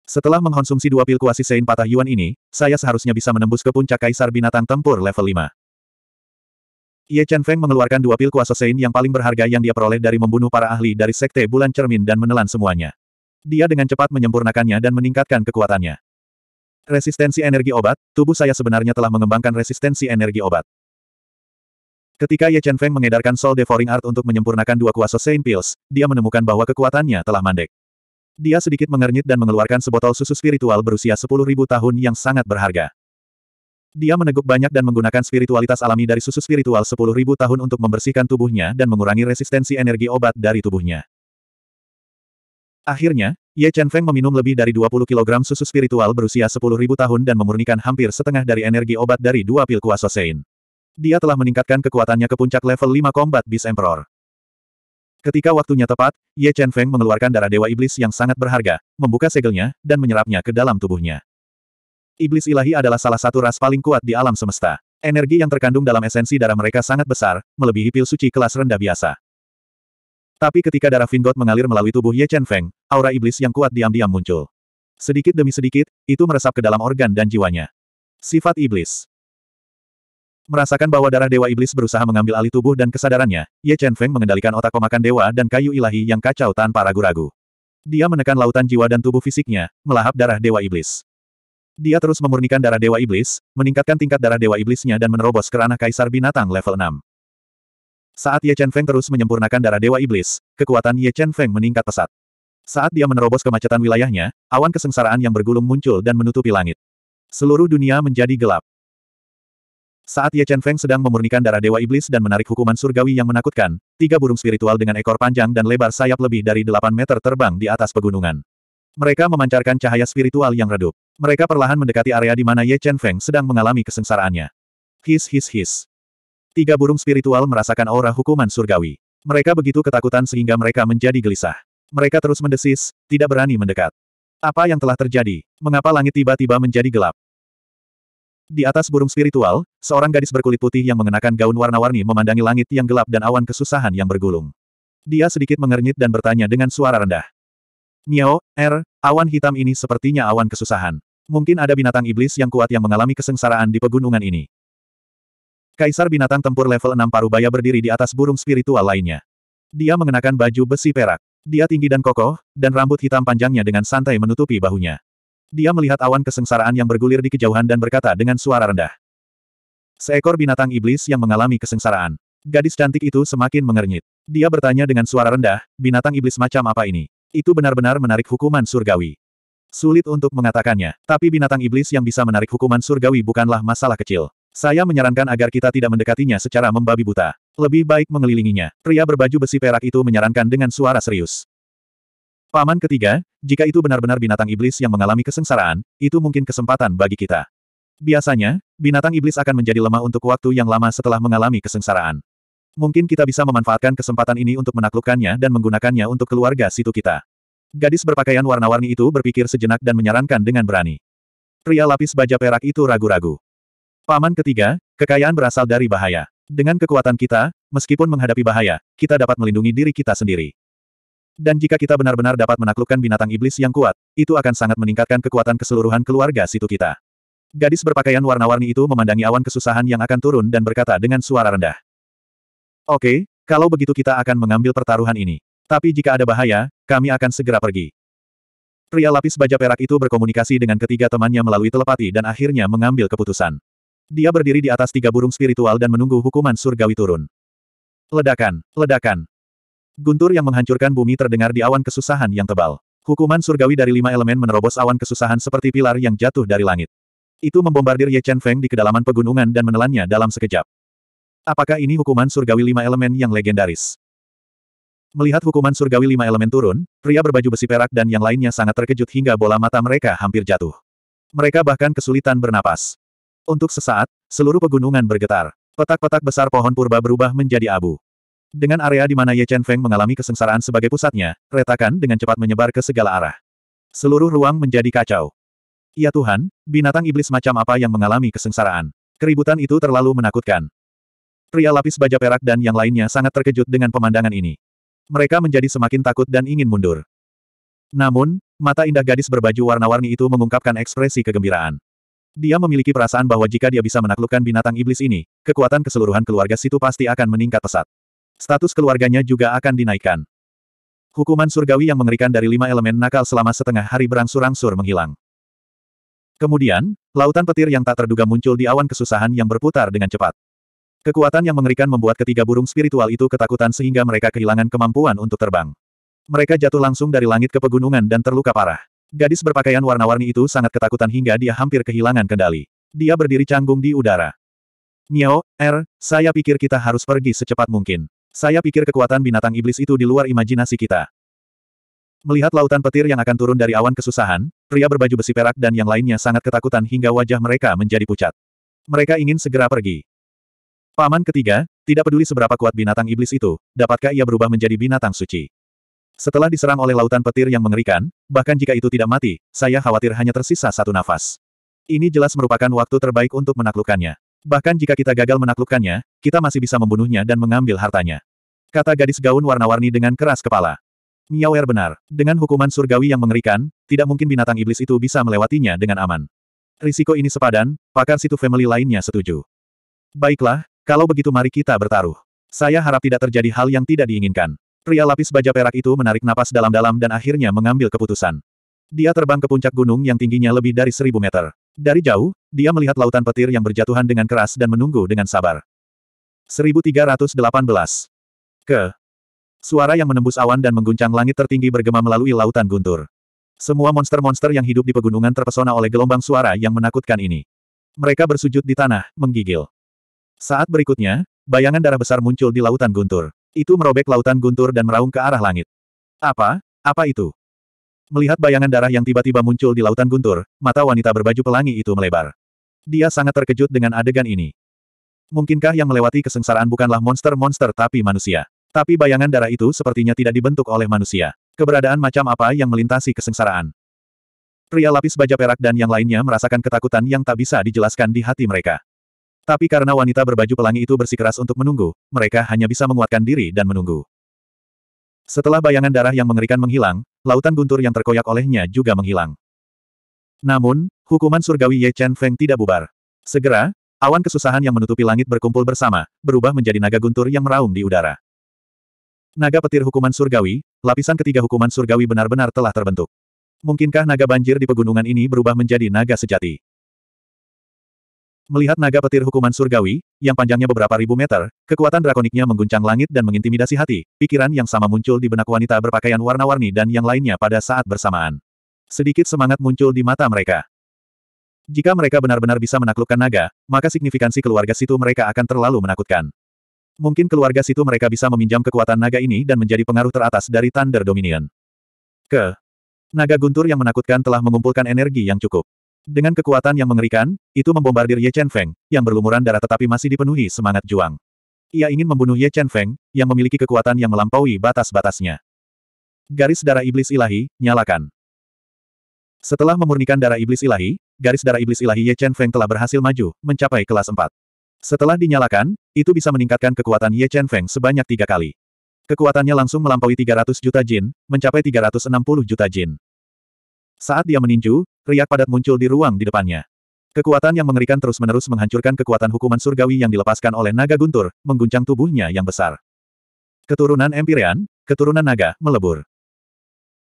Setelah mengkonsumsi dua pil kuasi Sein patah Yuan ini, saya seharusnya bisa menembus ke puncak Kaisar Binatang Tempur level 5. Ye Chen Feng mengeluarkan dua pil kuasa Sein yang paling berharga yang dia peroleh dari membunuh para ahli dari Sekte Bulan Cermin dan menelan semuanya. Dia dengan cepat menyempurnakannya dan meningkatkan kekuatannya. Resistensi energi obat, tubuh saya sebenarnya telah mengembangkan resistensi energi obat. Ketika Ye Chen Feng mengedarkan Soul Devouring Art untuk menyempurnakan dua kuasa Sein Pills, dia menemukan bahwa kekuatannya telah mandek. Dia sedikit mengernyit dan mengeluarkan sebotol susu spiritual berusia 10.000 tahun yang sangat berharga. Dia meneguk banyak dan menggunakan spiritualitas alami dari susu spiritual 10.000 tahun untuk membersihkan tubuhnya dan mengurangi resistensi energi obat dari tubuhnya. Akhirnya, Ye Chen Feng meminum lebih dari 20 kg susu spiritual berusia 10.000 tahun dan memurnikan hampir setengah dari energi obat dari dua pil Sein. Dia telah meningkatkan kekuatannya ke puncak level 5 Combat Beast Emperor. Ketika waktunya tepat, Ye Chen Feng mengeluarkan darah Dewa Iblis yang sangat berharga, membuka segelnya, dan menyerapnya ke dalam tubuhnya. Iblis ilahi adalah salah satu ras paling kuat di alam semesta. Energi yang terkandung dalam esensi darah mereka sangat besar, melebihi pil suci kelas rendah biasa. Tapi ketika darah Vingot mengalir melalui tubuh Ye Chen Feng, aura iblis yang kuat diam-diam muncul. Sedikit demi sedikit, itu meresap ke dalam organ dan jiwanya. Sifat iblis. Merasakan bahwa darah Dewa Iblis berusaha mengambil alih tubuh dan kesadarannya, Ye Chen Feng mengendalikan otak pemakan dewa dan kayu ilahi yang kacau tanpa ragu-ragu. Dia menekan lautan jiwa dan tubuh fisiknya, melahap darah Dewa Iblis. Dia terus memurnikan darah Dewa Iblis, meningkatkan tingkat darah Dewa Iblisnya dan menerobos kerana Kaisar Binatang level 6. Saat Ye Chen Feng terus menyempurnakan darah Dewa Iblis, kekuatan Ye Chen Feng meningkat pesat. Saat dia menerobos kemacetan wilayahnya, awan kesengsaraan yang bergulung muncul dan menutupi langit. Seluruh dunia menjadi gelap. Saat Ye Chen Feng sedang memurnikan darah Dewa Iblis dan menarik hukuman surgawi yang menakutkan, tiga burung spiritual dengan ekor panjang dan lebar sayap lebih dari 8 meter terbang di atas pegunungan. Mereka memancarkan cahaya spiritual yang redup. Mereka perlahan mendekati area di mana Ye Chen Feng sedang mengalami kesengsaraannya. His his his. Tiga burung spiritual merasakan aura hukuman surgawi. Mereka begitu ketakutan sehingga mereka menjadi gelisah. Mereka terus mendesis, tidak berani mendekat. Apa yang telah terjadi? Mengapa langit tiba-tiba menjadi gelap? Di atas burung spiritual, seorang gadis berkulit putih yang mengenakan gaun warna-warni memandangi langit yang gelap dan awan kesusahan yang bergulung. Dia sedikit mengernyit dan bertanya dengan suara rendah. Miao, Er, awan hitam ini sepertinya awan kesusahan. Mungkin ada binatang iblis yang kuat yang mengalami kesengsaraan di pegunungan ini. Kaisar binatang tempur level 6 Parubaya berdiri di atas burung spiritual lainnya. Dia mengenakan baju besi perak. Dia tinggi dan kokoh, dan rambut hitam panjangnya dengan santai menutupi bahunya. Dia melihat awan kesengsaraan yang bergulir di kejauhan dan berkata dengan suara rendah. Seekor binatang iblis yang mengalami kesengsaraan. Gadis cantik itu semakin mengernyit. Dia bertanya dengan suara rendah, binatang iblis macam apa ini? Itu benar-benar menarik hukuman surgawi. Sulit untuk mengatakannya, tapi binatang iblis yang bisa menarik hukuman surgawi bukanlah masalah kecil. Saya menyarankan agar kita tidak mendekatinya secara membabi buta. Lebih baik mengelilinginya. Pria berbaju besi perak itu menyarankan dengan suara serius. Paman ketiga, jika itu benar-benar binatang iblis yang mengalami kesengsaraan, itu mungkin kesempatan bagi kita. Biasanya, binatang iblis akan menjadi lemah untuk waktu yang lama setelah mengalami kesengsaraan. Mungkin kita bisa memanfaatkan kesempatan ini untuk menaklukkannya dan menggunakannya untuk keluarga situ kita. Gadis berpakaian warna-warni itu berpikir sejenak dan menyarankan dengan berani. Pria lapis baja perak itu ragu-ragu. Paman ketiga, kekayaan berasal dari bahaya. Dengan kekuatan kita, meskipun menghadapi bahaya, kita dapat melindungi diri kita sendiri. Dan jika kita benar-benar dapat menaklukkan binatang iblis yang kuat, itu akan sangat meningkatkan kekuatan keseluruhan keluarga situ kita. Gadis berpakaian warna-warni itu memandangi awan kesusahan yang akan turun dan berkata dengan suara rendah. Oke, kalau begitu kita akan mengambil pertaruhan ini. Tapi jika ada bahaya, kami akan segera pergi. Pria lapis baja perak itu berkomunikasi dengan ketiga temannya melalui telepati dan akhirnya mengambil keputusan. Dia berdiri di atas tiga burung spiritual dan menunggu hukuman surgawi turun. Ledakan, ledakan, Guntur yang menghancurkan bumi terdengar di awan kesusahan yang tebal. Hukuman surgawi dari lima elemen menerobos awan kesusahan seperti pilar yang jatuh dari langit. Itu membombardir Ye Chen Feng di kedalaman pegunungan dan menelannya dalam sekejap. Apakah ini hukuman surgawi lima elemen yang legendaris? Melihat hukuman surgawi lima elemen turun, pria berbaju besi perak dan yang lainnya sangat terkejut hingga bola mata mereka hampir jatuh. Mereka bahkan kesulitan bernapas. Untuk sesaat, seluruh pegunungan bergetar. Petak-petak besar pohon purba berubah menjadi abu. Dengan area di mana Ye Chen Feng mengalami kesengsaraan sebagai pusatnya, retakan dengan cepat menyebar ke segala arah. Seluruh ruang menjadi kacau. Ya Tuhan, binatang iblis macam apa yang mengalami kesengsaraan? Keributan itu terlalu menakutkan. Pria lapis baja perak dan yang lainnya sangat terkejut dengan pemandangan ini. Mereka menjadi semakin takut dan ingin mundur. Namun, mata indah gadis berbaju warna-warni itu mengungkapkan ekspresi kegembiraan. Dia memiliki perasaan bahwa jika dia bisa menaklukkan binatang iblis ini, kekuatan keseluruhan keluarga situ pasti akan meningkat pesat. Status keluarganya juga akan dinaikkan. Hukuman surgawi yang mengerikan dari lima elemen nakal selama setengah hari berangsur-angsur menghilang. Kemudian, lautan petir yang tak terduga muncul di awan kesusahan yang berputar dengan cepat. Kekuatan yang mengerikan membuat ketiga burung spiritual itu ketakutan sehingga mereka kehilangan kemampuan untuk terbang. Mereka jatuh langsung dari langit ke pegunungan dan terluka parah. Gadis berpakaian warna-warni itu sangat ketakutan hingga dia hampir kehilangan kendali. Dia berdiri canggung di udara. Miao, er, saya pikir kita harus pergi secepat mungkin. Saya pikir kekuatan binatang iblis itu di luar imajinasi kita. Melihat lautan petir yang akan turun dari awan kesusahan, pria berbaju besi perak dan yang lainnya sangat ketakutan hingga wajah mereka menjadi pucat. Mereka ingin segera pergi. Paman ketiga, tidak peduli seberapa kuat binatang iblis itu, dapatkah ia berubah menjadi binatang suci? Setelah diserang oleh lautan petir yang mengerikan, bahkan jika itu tidak mati, saya khawatir hanya tersisa satu nafas. Ini jelas merupakan waktu terbaik untuk menaklukkannya. Bahkan jika kita gagal menaklukkannya, kita masih bisa membunuhnya dan mengambil hartanya. Kata gadis gaun warna-warni dengan keras kepala. Miawer benar. Dengan hukuman surgawi yang mengerikan, tidak mungkin binatang iblis itu bisa melewatinya dengan aman. Risiko ini sepadan, pakar situ family lainnya setuju. Baiklah, kalau begitu mari kita bertaruh. Saya harap tidak terjadi hal yang tidak diinginkan. Pria lapis baja perak itu menarik napas dalam-dalam dan akhirnya mengambil keputusan. Dia terbang ke puncak gunung yang tingginya lebih dari seribu meter. Dari jauh, dia melihat lautan petir yang berjatuhan dengan keras dan menunggu dengan sabar. 1318. Ke. Suara yang menembus awan dan mengguncang langit tertinggi bergema melalui lautan guntur. Semua monster-monster yang hidup di pegunungan terpesona oleh gelombang suara yang menakutkan ini. Mereka bersujud di tanah, menggigil. Saat berikutnya, bayangan darah besar muncul di lautan guntur. Itu merobek lautan guntur dan meraung ke arah langit. Apa? Apa itu? Melihat bayangan darah yang tiba-tiba muncul di lautan guntur, mata wanita berbaju pelangi itu melebar. Dia sangat terkejut dengan adegan ini. Mungkinkah yang melewati kesengsaraan bukanlah monster-monster tapi manusia? Tapi bayangan darah itu sepertinya tidak dibentuk oleh manusia. Keberadaan macam apa yang melintasi kesengsaraan? Pria lapis baja perak dan yang lainnya merasakan ketakutan yang tak bisa dijelaskan di hati mereka. Tapi karena wanita berbaju pelangi itu bersikeras untuk menunggu, mereka hanya bisa menguatkan diri dan menunggu. Setelah bayangan darah yang mengerikan menghilang, lautan guntur yang terkoyak olehnya juga menghilang. Namun, hukuman surgawi Ye Chen Feng tidak bubar. Segera, awan kesusahan yang menutupi langit berkumpul bersama, berubah menjadi naga guntur yang meraung di udara. Naga petir hukuman surgawi, lapisan ketiga hukuman surgawi benar-benar telah terbentuk. Mungkinkah naga banjir di pegunungan ini berubah menjadi naga sejati? Melihat naga petir hukuman surgawi, yang panjangnya beberapa ribu meter, kekuatan drakoniknya mengguncang langit dan mengintimidasi hati, pikiran yang sama muncul di benak wanita berpakaian warna-warni dan yang lainnya pada saat bersamaan. Sedikit semangat muncul di mata mereka. Jika mereka benar-benar bisa menaklukkan naga, maka signifikansi keluarga situ mereka akan terlalu menakutkan. Mungkin keluarga situ mereka bisa meminjam kekuatan naga ini dan menjadi pengaruh teratas dari Thunder Dominion. Ke. Naga guntur yang menakutkan telah mengumpulkan energi yang cukup. Dengan kekuatan yang mengerikan, itu membombardir Ye Chen Feng, yang berlumuran darah tetapi masih dipenuhi semangat juang. Ia ingin membunuh Ye Chen Feng, yang memiliki kekuatan yang melampaui batas-batasnya. Garis darah iblis ilahi, nyalakan. Setelah memurnikan darah iblis ilahi, garis darah iblis ilahi Ye Chen Feng telah berhasil maju, mencapai kelas 4. Setelah dinyalakan, itu bisa meningkatkan kekuatan Ye Chen Feng sebanyak tiga kali. Kekuatannya langsung melampaui 300 juta jin, mencapai 360 juta jin. Saat dia meninju, riak padat muncul di ruang di depannya. Kekuatan yang mengerikan terus-menerus menghancurkan kekuatan hukuman surgawi yang dilepaskan oleh naga guntur, mengguncang tubuhnya yang besar. Keturunan Empyrean, keturunan naga, melebur.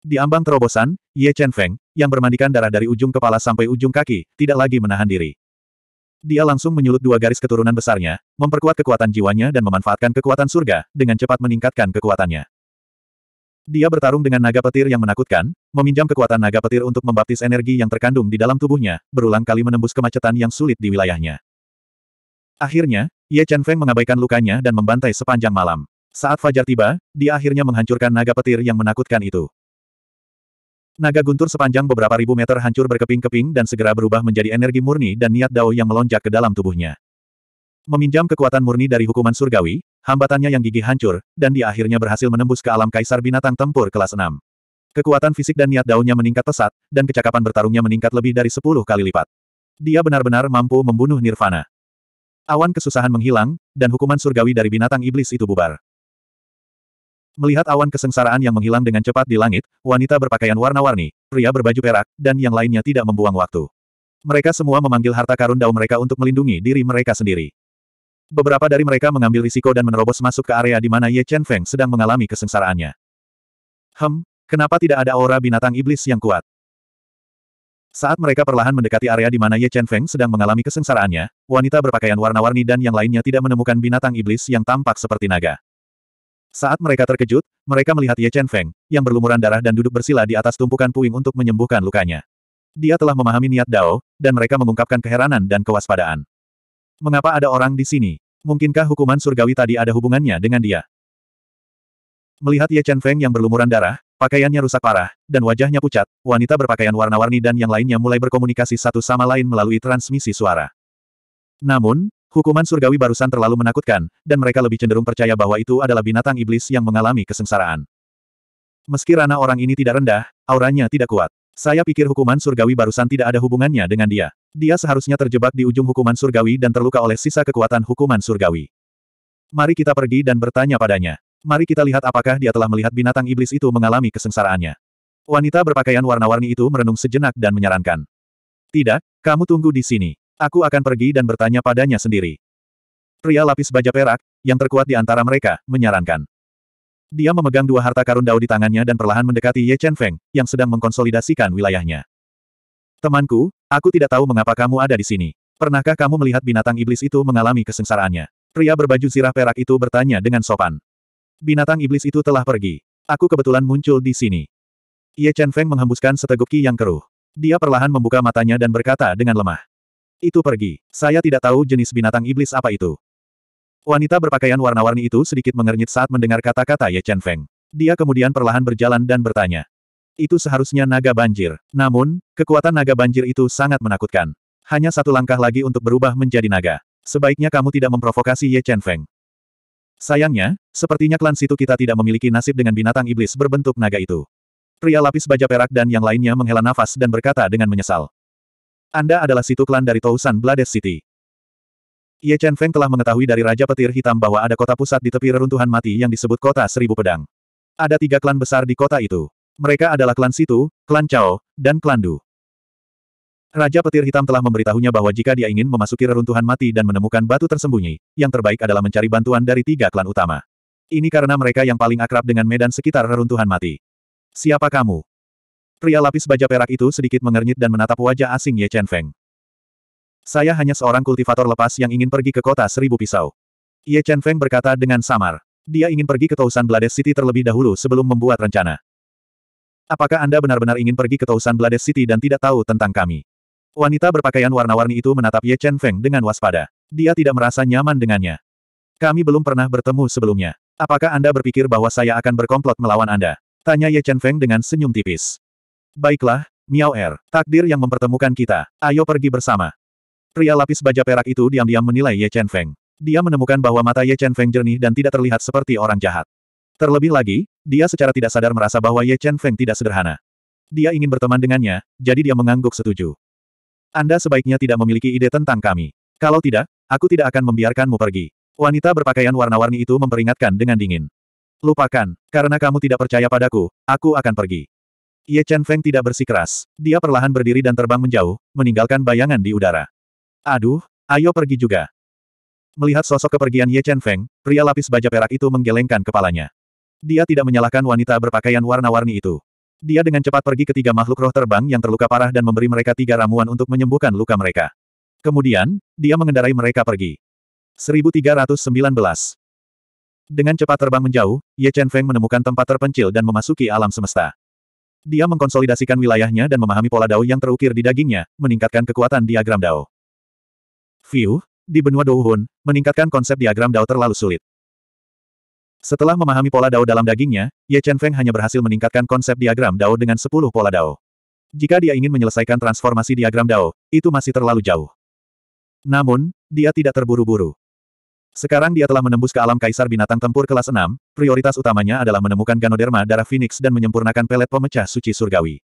Di ambang terobosan, Ye Chen Feng, yang bermandikan darah dari ujung kepala sampai ujung kaki, tidak lagi menahan diri. Dia langsung menyulut dua garis keturunan besarnya, memperkuat kekuatan jiwanya dan memanfaatkan kekuatan surga, dengan cepat meningkatkan kekuatannya. Dia bertarung dengan naga petir yang menakutkan, meminjam kekuatan naga petir untuk membaptis energi yang terkandung di dalam tubuhnya, berulang kali menembus kemacetan yang sulit di wilayahnya. Akhirnya, Ye Chen Feng mengabaikan lukanya dan membantai sepanjang malam. Saat fajar tiba, dia akhirnya menghancurkan naga petir yang menakutkan itu. Naga guntur sepanjang beberapa ribu meter hancur berkeping-keping dan segera berubah menjadi energi murni dan niat dao yang melonjak ke dalam tubuhnya. Meminjam kekuatan murni dari hukuman surgawi, hambatannya yang gigih hancur, dan dia akhirnya berhasil menembus ke alam kaisar binatang tempur kelas 6. Kekuatan fisik dan niat daunnya meningkat pesat, dan kecakapan bertarungnya meningkat lebih dari 10 kali lipat. Dia benar-benar mampu membunuh Nirvana. Awan kesusahan menghilang, dan hukuman surgawi dari binatang iblis itu bubar. Melihat awan kesengsaraan yang menghilang dengan cepat di langit, wanita berpakaian warna-warni, pria berbaju perak, dan yang lainnya tidak membuang waktu. Mereka semua memanggil harta karun dao mereka untuk melindungi diri mereka sendiri. Beberapa dari mereka mengambil risiko dan menerobos masuk ke area di mana Ye Chen Feng sedang mengalami kesengsaraannya. Hem, kenapa tidak ada aura binatang iblis yang kuat? Saat mereka perlahan mendekati area di mana Ye Chen Feng sedang mengalami kesengsaraannya, wanita berpakaian warna-warni dan yang lainnya tidak menemukan binatang iblis yang tampak seperti naga. Saat mereka terkejut, mereka melihat Ye Chen Feng, yang berlumuran darah dan duduk bersila di atas tumpukan puing untuk menyembuhkan lukanya. Dia telah memahami niat Dao, dan mereka mengungkapkan keheranan dan kewaspadaan. Mengapa ada orang di sini? Mungkinkah hukuman surgawi tadi ada hubungannya dengan dia? Melihat Ye Chen Feng yang berlumuran darah, pakaiannya rusak parah, dan wajahnya pucat, wanita berpakaian warna-warni dan yang lainnya mulai berkomunikasi satu sama lain melalui transmisi suara. Namun, hukuman surgawi barusan terlalu menakutkan, dan mereka lebih cenderung percaya bahwa itu adalah binatang iblis yang mengalami kesengsaraan. Meski ranah orang ini tidak rendah, auranya tidak kuat. Saya pikir hukuman surgawi barusan tidak ada hubungannya dengan dia. Dia seharusnya terjebak di ujung hukuman surgawi dan terluka oleh sisa kekuatan hukuman surgawi. Mari kita pergi dan bertanya padanya. Mari kita lihat apakah dia telah melihat binatang iblis itu mengalami kesengsaraannya. Wanita berpakaian warna-warni itu merenung sejenak dan menyarankan. Tidak, kamu tunggu di sini. Aku akan pergi dan bertanya padanya sendiri. Pria lapis baja perak, yang terkuat di antara mereka, menyarankan. Dia memegang dua harta karun Dao di tangannya dan perlahan mendekati Ye Chen Feng, yang sedang mengkonsolidasikan wilayahnya. Temanku, aku tidak tahu mengapa kamu ada di sini. Pernahkah kamu melihat binatang iblis itu mengalami kesengsaraannya? Pria berbaju zirah perak itu bertanya dengan sopan. Binatang iblis itu telah pergi. Aku kebetulan muncul di sini. Ye Chen Feng menghembuskan seteguk ki yang keruh. Dia perlahan membuka matanya dan berkata dengan lemah. Itu pergi. Saya tidak tahu jenis binatang iblis apa itu. Wanita berpakaian warna-warni itu sedikit mengernyit saat mendengar kata-kata Ye Chen Feng. Dia kemudian perlahan berjalan dan bertanya. Itu seharusnya naga banjir. Namun, kekuatan naga banjir itu sangat menakutkan. Hanya satu langkah lagi untuk berubah menjadi naga. Sebaiknya kamu tidak memprovokasi Ye Chen Feng. Sayangnya, sepertinya klan situ kita tidak memiliki nasib dengan binatang iblis berbentuk naga itu. Pria lapis baja perak dan yang lainnya menghela nafas dan berkata dengan menyesal. Anda adalah situ klan dari Tousan Blades City. Ye Chen Feng telah mengetahui dari Raja Petir Hitam bahwa ada kota pusat di tepi reruntuhan mati yang disebut Kota Seribu Pedang. Ada tiga klan besar di kota itu. Mereka adalah klan Situ, klan Cao, dan klan Du. Raja Petir Hitam telah memberitahunya bahwa jika dia ingin memasuki reruntuhan mati dan menemukan batu tersembunyi, yang terbaik adalah mencari bantuan dari tiga klan utama. Ini karena mereka yang paling akrab dengan medan sekitar reruntuhan mati. Siapa kamu? Pria lapis baja perak itu sedikit mengernyit dan menatap wajah asing Ye Chen Feng. Saya hanya seorang kultivator lepas yang ingin pergi ke kota seribu pisau. Ye Chen Feng berkata dengan samar. Dia ingin pergi ke Tausan Blades City terlebih dahulu sebelum membuat rencana. Apakah Anda benar-benar ingin pergi ke Tausan Blades City dan tidak tahu tentang kami? Wanita berpakaian warna-warni itu menatap Ye Chen Feng dengan waspada. Dia tidak merasa nyaman dengannya. Kami belum pernah bertemu sebelumnya. Apakah Anda berpikir bahwa saya akan berkomplot melawan Anda? Tanya Ye Chen Feng dengan senyum tipis. Baiklah, Miao Er, takdir yang mempertemukan kita, ayo pergi bersama. Pria lapis baja perak itu diam-diam menilai Ye Chen Feng. Dia menemukan bahwa mata Ye Chen Feng jernih dan tidak terlihat seperti orang jahat. Terlebih lagi, dia secara tidak sadar merasa bahwa Ye Chen Feng tidak sederhana. Dia ingin berteman dengannya, jadi dia mengangguk setuju. Anda sebaiknya tidak memiliki ide tentang kami. Kalau tidak, aku tidak akan membiarkanmu pergi. Wanita berpakaian warna-warni itu memperingatkan dengan dingin. Lupakan, karena kamu tidak percaya padaku, aku akan pergi. Ye Chen Feng tidak bersikeras. Dia perlahan berdiri dan terbang menjauh, meninggalkan bayangan di udara. Aduh, ayo pergi juga. Melihat sosok kepergian Ye Chen Feng, pria lapis baja perak itu menggelengkan kepalanya. Dia tidak menyalahkan wanita berpakaian warna-warni itu. Dia dengan cepat pergi ke tiga makhluk roh terbang yang terluka parah dan memberi mereka tiga ramuan untuk menyembuhkan luka mereka. Kemudian, dia mengendarai mereka pergi. 1319 Dengan cepat terbang menjauh, Ye Chen Feng menemukan tempat terpencil dan memasuki alam semesta. Dia mengkonsolidasikan wilayahnya dan memahami pola dao yang terukir di dagingnya, meningkatkan kekuatan diagram dao. View, di benua Douhun, meningkatkan konsep diagram Dao terlalu sulit. Setelah memahami pola Dao dalam dagingnya, Ye Chen Feng hanya berhasil meningkatkan konsep diagram Dao dengan 10 pola Dao. Jika dia ingin menyelesaikan transformasi diagram Dao, itu masih terlalu jauh. Namun, dia tidak terburu-buru. Sekarang dia telah menembus ke alam kaisar binatang tempur kelas 6, prioritas utamanya adalah menemukan ganoderma darah phoenix dan menyempurnakan pelet pemecah suci surgawi.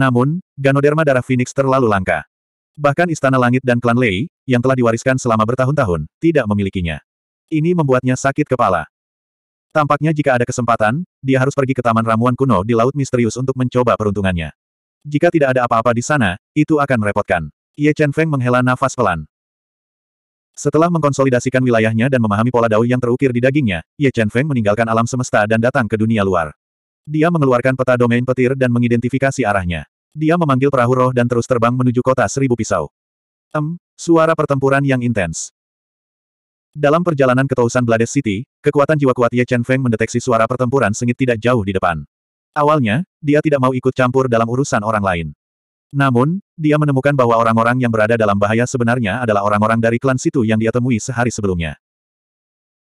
Namun, ganoderma darah phoenix terlalu langka. Bahkan Istana Langit dan klan Lei, yang telah diwariskan selama bertahun-tahun, tidak memilikinya. Ini membuatnya sakit kepala. Tampaknya jika ada kesempatan, dia harus pergi ke Taman Ramuan Kuno di Laut Misterius untuk mencoba peruntungannya. Jika tidak ada apa-apa di sana, itu akan merepotkan. Ye Chen Feng menghela nafas pelan. Setelah mengkonsolidasikan wilayahnya dan memahami pola dao yang terukir di dagingnya, Ye Chen Feng meninggalkan alam semesta dan datang ke dunia luar. Dia mengeluarkan peta domain petir dan mengidentifikasi arahnya. Dia memanggil perahu roh dan terus terbang menuju kota seribu pisau. Em, suara pertempuran yang intens. Dalam perjalanan ke Tausan Blades City, kekuatan jiwa kuat Ye Chen Feng mendeteksi suara pertempuran sengit tidak jauh di depan. Awalnya, dia tidak mau ikut campur dalam urusan orang lain. Namun, dia menemukan bahwa orang-orang yang berada dalam bahaya sebenarnya adalah orang-orang dari klan situ yang dia temui sehari sebelumnya.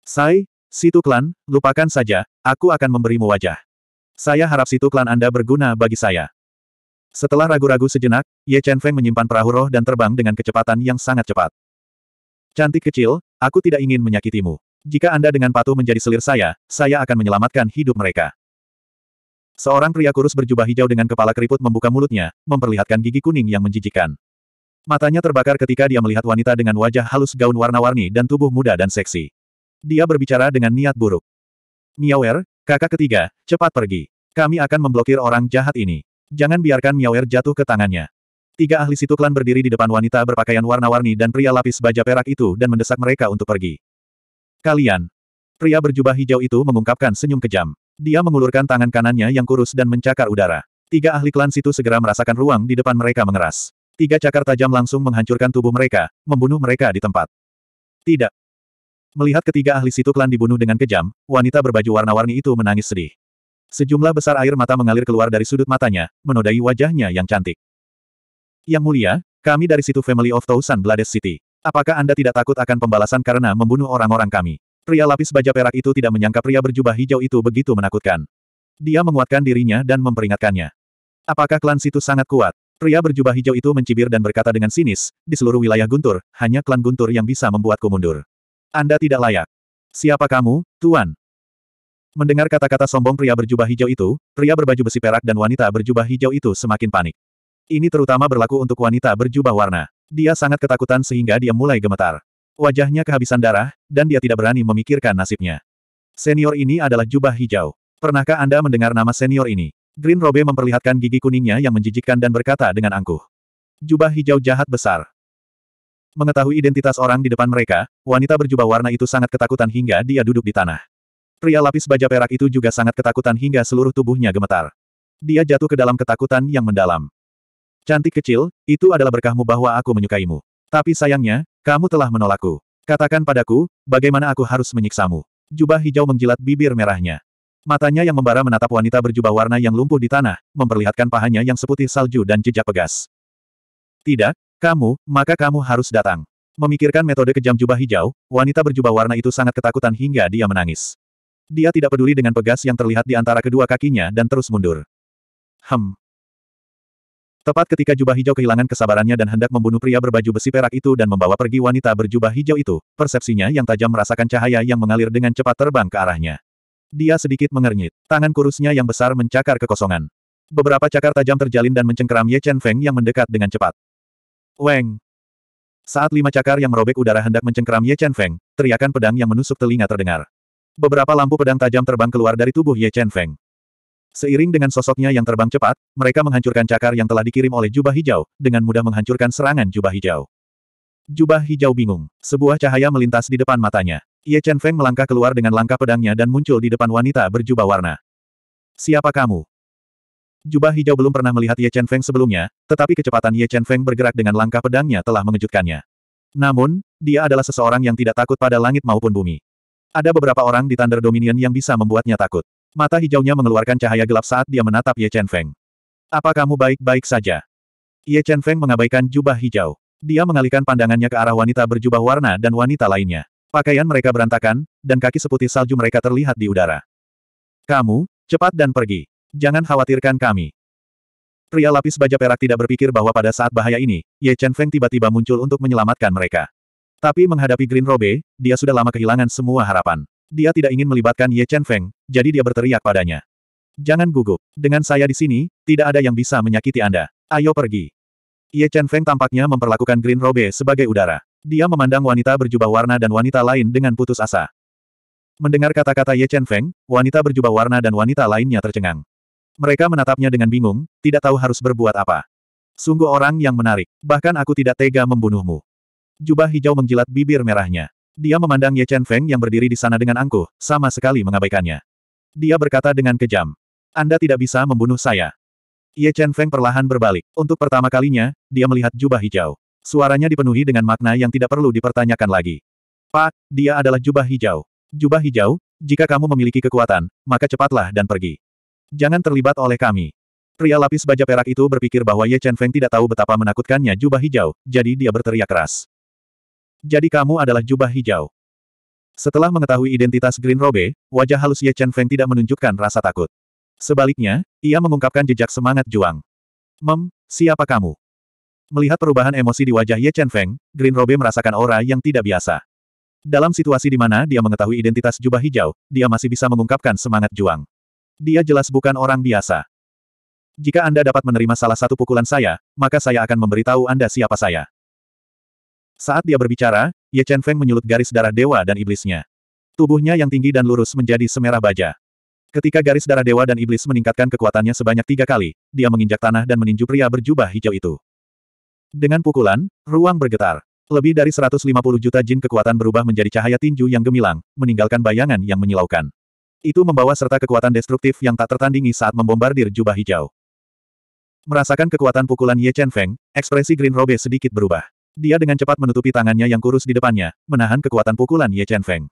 Sai, situ klan, lupakan saja, aku akan memberimu wajah. Saya harap situ klan Anda berguna bagi saya. Setelah ragu-ragu sejenak, Ye Chen Feng menyimpan perahu roh dan terbang dengan kecepatan yang sangat cepat. Cantik kecil, aku tidak ingin menyakitimu. Jika Anda dengan patuh menjadi selir saya, saya akan menyelamatkan hidup mereka. Seorang pria kurus berjubah hijau dengan kepala keriput membuka mulutnya, memperlihatkan gigi kuning yang menjijikan. Matanya terbakar ketika dia melihat wanita dengan wajah halus gaun warna-warni dan tubuh muda dan seksi. Dia berbicara dengan niat buruk. Miawer, kakak ketiga, cepat pergi. Kami akan memblokir orang jahat ini. Jangan biarkan Miaoer jatuh ke tangannya. Tiga ahli situ klan berdiri di depan wanita berpakaian warna-warni dan pria lapis baja perak itu dan mendesak mereka untuk pergi. Kalian. Pria berjubah hijau itu mengungkapkan senyum kejam. Dia mengulurkan tangan kanannya yang kurus dan mencakar udara. Tiga ahli klan situ segera merasakan ruang di depan mereka mengeras. Tiga cakar tajam langsung menghancurkan tubuh mereka, membunuh mereka di tempat. Tidak. Melihat ketiga ahli situ klan dibunuh dengan kejam, wanita berbaju warna-warni itu menangis sedih. Sejumlah besar air mata mengalir keluar dari sudut matanya, menodai wajahnya yang cantik. Yang mulia, kami dari situ Family of Thousand Blades City. Apakah Anda tidak takut akan pembalasan karena membunuh orang-orang kami? Pria lapis baja perak itu tidak menyangka pria berjubah hijau itu begitu menakutkan. Dia menguatkan dirinya dan memperingatkannya. Apakah klan situ sangat kuat? Pria berjubah hijau itu mencibir dan berkata dengan sinis, di seluruh wilayah Guntur, hanya klan Guntur yang bisa membuatku mundur. Anda tidak layak. Siapa kamu, Tuan? Mendengar kata-kata sombong pria berjubah hijau itu, pria berbaju besi perak dan wanita berjubah hijau itu semakin panik. Ini terutama berlaku untuk wanita berjubah warna. Dia sangat ketakutan sehingga dia mulai gemetar. Wajahnya kehabisan darah, dan dia tidak berani memikirkan nasibnya. Senior ini adalah jubah hijau. Pernahkah Anda mendengar nama senior ini? Green Robe memperlihatkan gigi kuningnya yang menjijikkan dan berkata dengan angkuh. Jubah hijau jahat besar. Mengetahui identitas orang di depan mereka, wanita berjubah warna itu sangat ketakutan hingga dia duduk di tanah. Pria lapis baja perak itu juga sangat ketakutan hingga seluruh tubuhnya gemetar. Dia jatuh ke dalam ketakutan yang mendalam. Cantik kecil, itu adalah berkahmu bahwa aku menyukaimu. Tapi sayangnya, kamu telah menolakku. Katakan padaku, bagaimana aku harus menyiksamu. Jubah hijau menjilat bibir merahnya. Matanya yang membara menatap wanita berjubah warna yang lumpuh di tanah, memperlihatkan pahanya yang seputih salju dan jejak pegas. Tidak, kamu, maka kamu harus datang. Memikirkan metode kejam jubah hijau, wanita berjubah warna itu sangat ketakutan hingga dia menangis. Dia tidak peduli dengan pegas yang terlihat di antara kedua kakinya dan terus mundur. Hem. Tepat ketika jubah hijau kehilangan kesabarannya dan hendak membunuh pria berbaju besi perak itu dan membawa pergi wanita berjubah hijau itu, persepsinya yang tajam merasakan cahaya yang mengalir dengan cepat terbang ke arahnya. Dia sedikit mengernyit, tangan kurusnya yang besar mencakar kekosongan. Beberapa cakar tajam terjalin dan mencengkeram Ye Chen Feng yang mendekat dengan cepat. Weng! Saat lima cakar yang merobek udara hendak mencengkeram Ye Chen Feng, teriakan pedang yang menusuk telinga terdengar. Beberapa lampu pedang tajam terbang keluar dari tubuh Ye Chen Feng. Seiring dengan sosoknya yang terbang cepat, mereka menghancurkan cakar yang telah dikirim oleh jubah hijau, dengan mudah menghancurkan serangan jubah hijau. Jubah hijau bingung. Sebuah cahaya melintas di depan matanya. Ye Chen Feng melangkah keluar dengan langkah pedangnya dan muncul di depan wanita berjubah warna. Siapa kamu? Jubah hijau belum pernah melihat Ye Chen Feng sebelumnya, tetapi kecepatan Ye Chen Feng bergerak dengan langkah pedangnya telah mengejutkannya. Namun, dia adalah seseorang yang tidak takut pada langit maupun bumi. Ada beberapa orang di Thunder Dominion yang bisa membuatnya takut. Mata hijaunya mengeluarkan cahaya gelap saat dia menatap Ye Chen Feng. Apa kamu baik-baik saja? Ye Chen Feng mengabaikan jubah hijau. Dia mengalihkan pandangannya ke arah wanita berjubah warna dan wanita lainnya. Pakaian mereka berantakan, dan kaki seputih salju mereka terlihat di udara. Kamu, cepat dan pergi. Jangan khawatirkan kami. Pria lapis baja perak tidak berpikir bahwa pada saat bahaya ini, Ye Chen Feng tiba-tiba muncul untuk menyelamatkan mereka. Tapi menghadapi Green Robe, dia sudah lama kehilangan semua harapan. Dia tidak ingin melibatkan Ye Chen Feng, jadi dia berteriak padanya. Jangan gugup. Dengan saya di sini, tidak ada yang bisa menyakiti Anda. Ayo pergi. Ye Chen Feng tampaknya memperlakukan Green Robe sebagai udara. Dia memandang wanita berjubah warna dan wanita lain dengan putus asa. Mendengar kata-kata Ye Chen Feng, wanita berjubah warna dan wanita lainnya tercengang. Mereka menatapnya dengan bingung, tidak tahu harus berbuat apa. Sungguh orang yang menarik, bahkan aku tidak tega membunuhmu. Jubah hijau menjilat bibir merahnya. Dia memandang Ye Chen Feng yang berdiri di sana dengan angkuh, sama sekali mengabaikannya. Dia berkata dengan kejam. Anda tidak bisa membunuh saya. Ye Chen Feng perlahan berbalik. Untuk pertama kalinya, dia melihat jubah hijau. Suaranya dipenuhi dengan makna yang tidak perlu dipertanyakan lagi. Pak, dia adalah jubah hijau. Jubah hijau, jika kamu memiliki kekuatan, maka cepatlah dan pergi. Jangan terlibat oleh kami. Pria lapis baja perak itu berpikir bahwa Ye Chen Feng tidak tahu betapa menakutkannya jubah hijau, jadi dia berteriak keras. Jadi kamu adalah jubah hijau. Setelah mengetahui identitas Green Robe, wajah halus Ye Chen Feng tidak menunjukkan rasa takut. Sebaliknya, ia mengungkapkan jejak semangat juang. Mem, siapa kamu? Melihat perubahan emosi di wajah Ye Chen Feng, Green Robe merasakan aura yang tidak biasa. Dalam situasi di mana dia mengetahui identitas jubah hijau, dia masih bisa mengungkapkan semangat juang. Dia jelas bukan orang biasa. Jika Anda dapat menerima salah satu pukulan saya, maka saya akan memberitahu Anda siapa saya. Saat dia berbicara, Ye Chen Feng menyulut garis darah dewa dan iblisnya. Tubuhnya yang tinggi dan lurus menjadi semerah baja. Ketika garis darah dewa dan iblis meningkatkan kekuatannya sebanyak tiga kali, dia menginjak tanah dan meninju pria berjubah hijau itu. Dengan pukulan, ruang bergetar. Lebih dari 150 juta jin kekuatan berubah menjadi cahaya tinju yang gemilang, meninggalkan bayangan yang menyilaukan. Itu membawa serta kekuatan destruktif yang tak tertandingi saat membombardir jubah hijau. Merasakan kekuatan pukulan Ye Chen Feng, ekspresi Green Robe sedikit berubah. Dia dengan cepat menutupi tangannya yang kurus di depannya, menahan kekuatan pukulan Ye Chen Feng.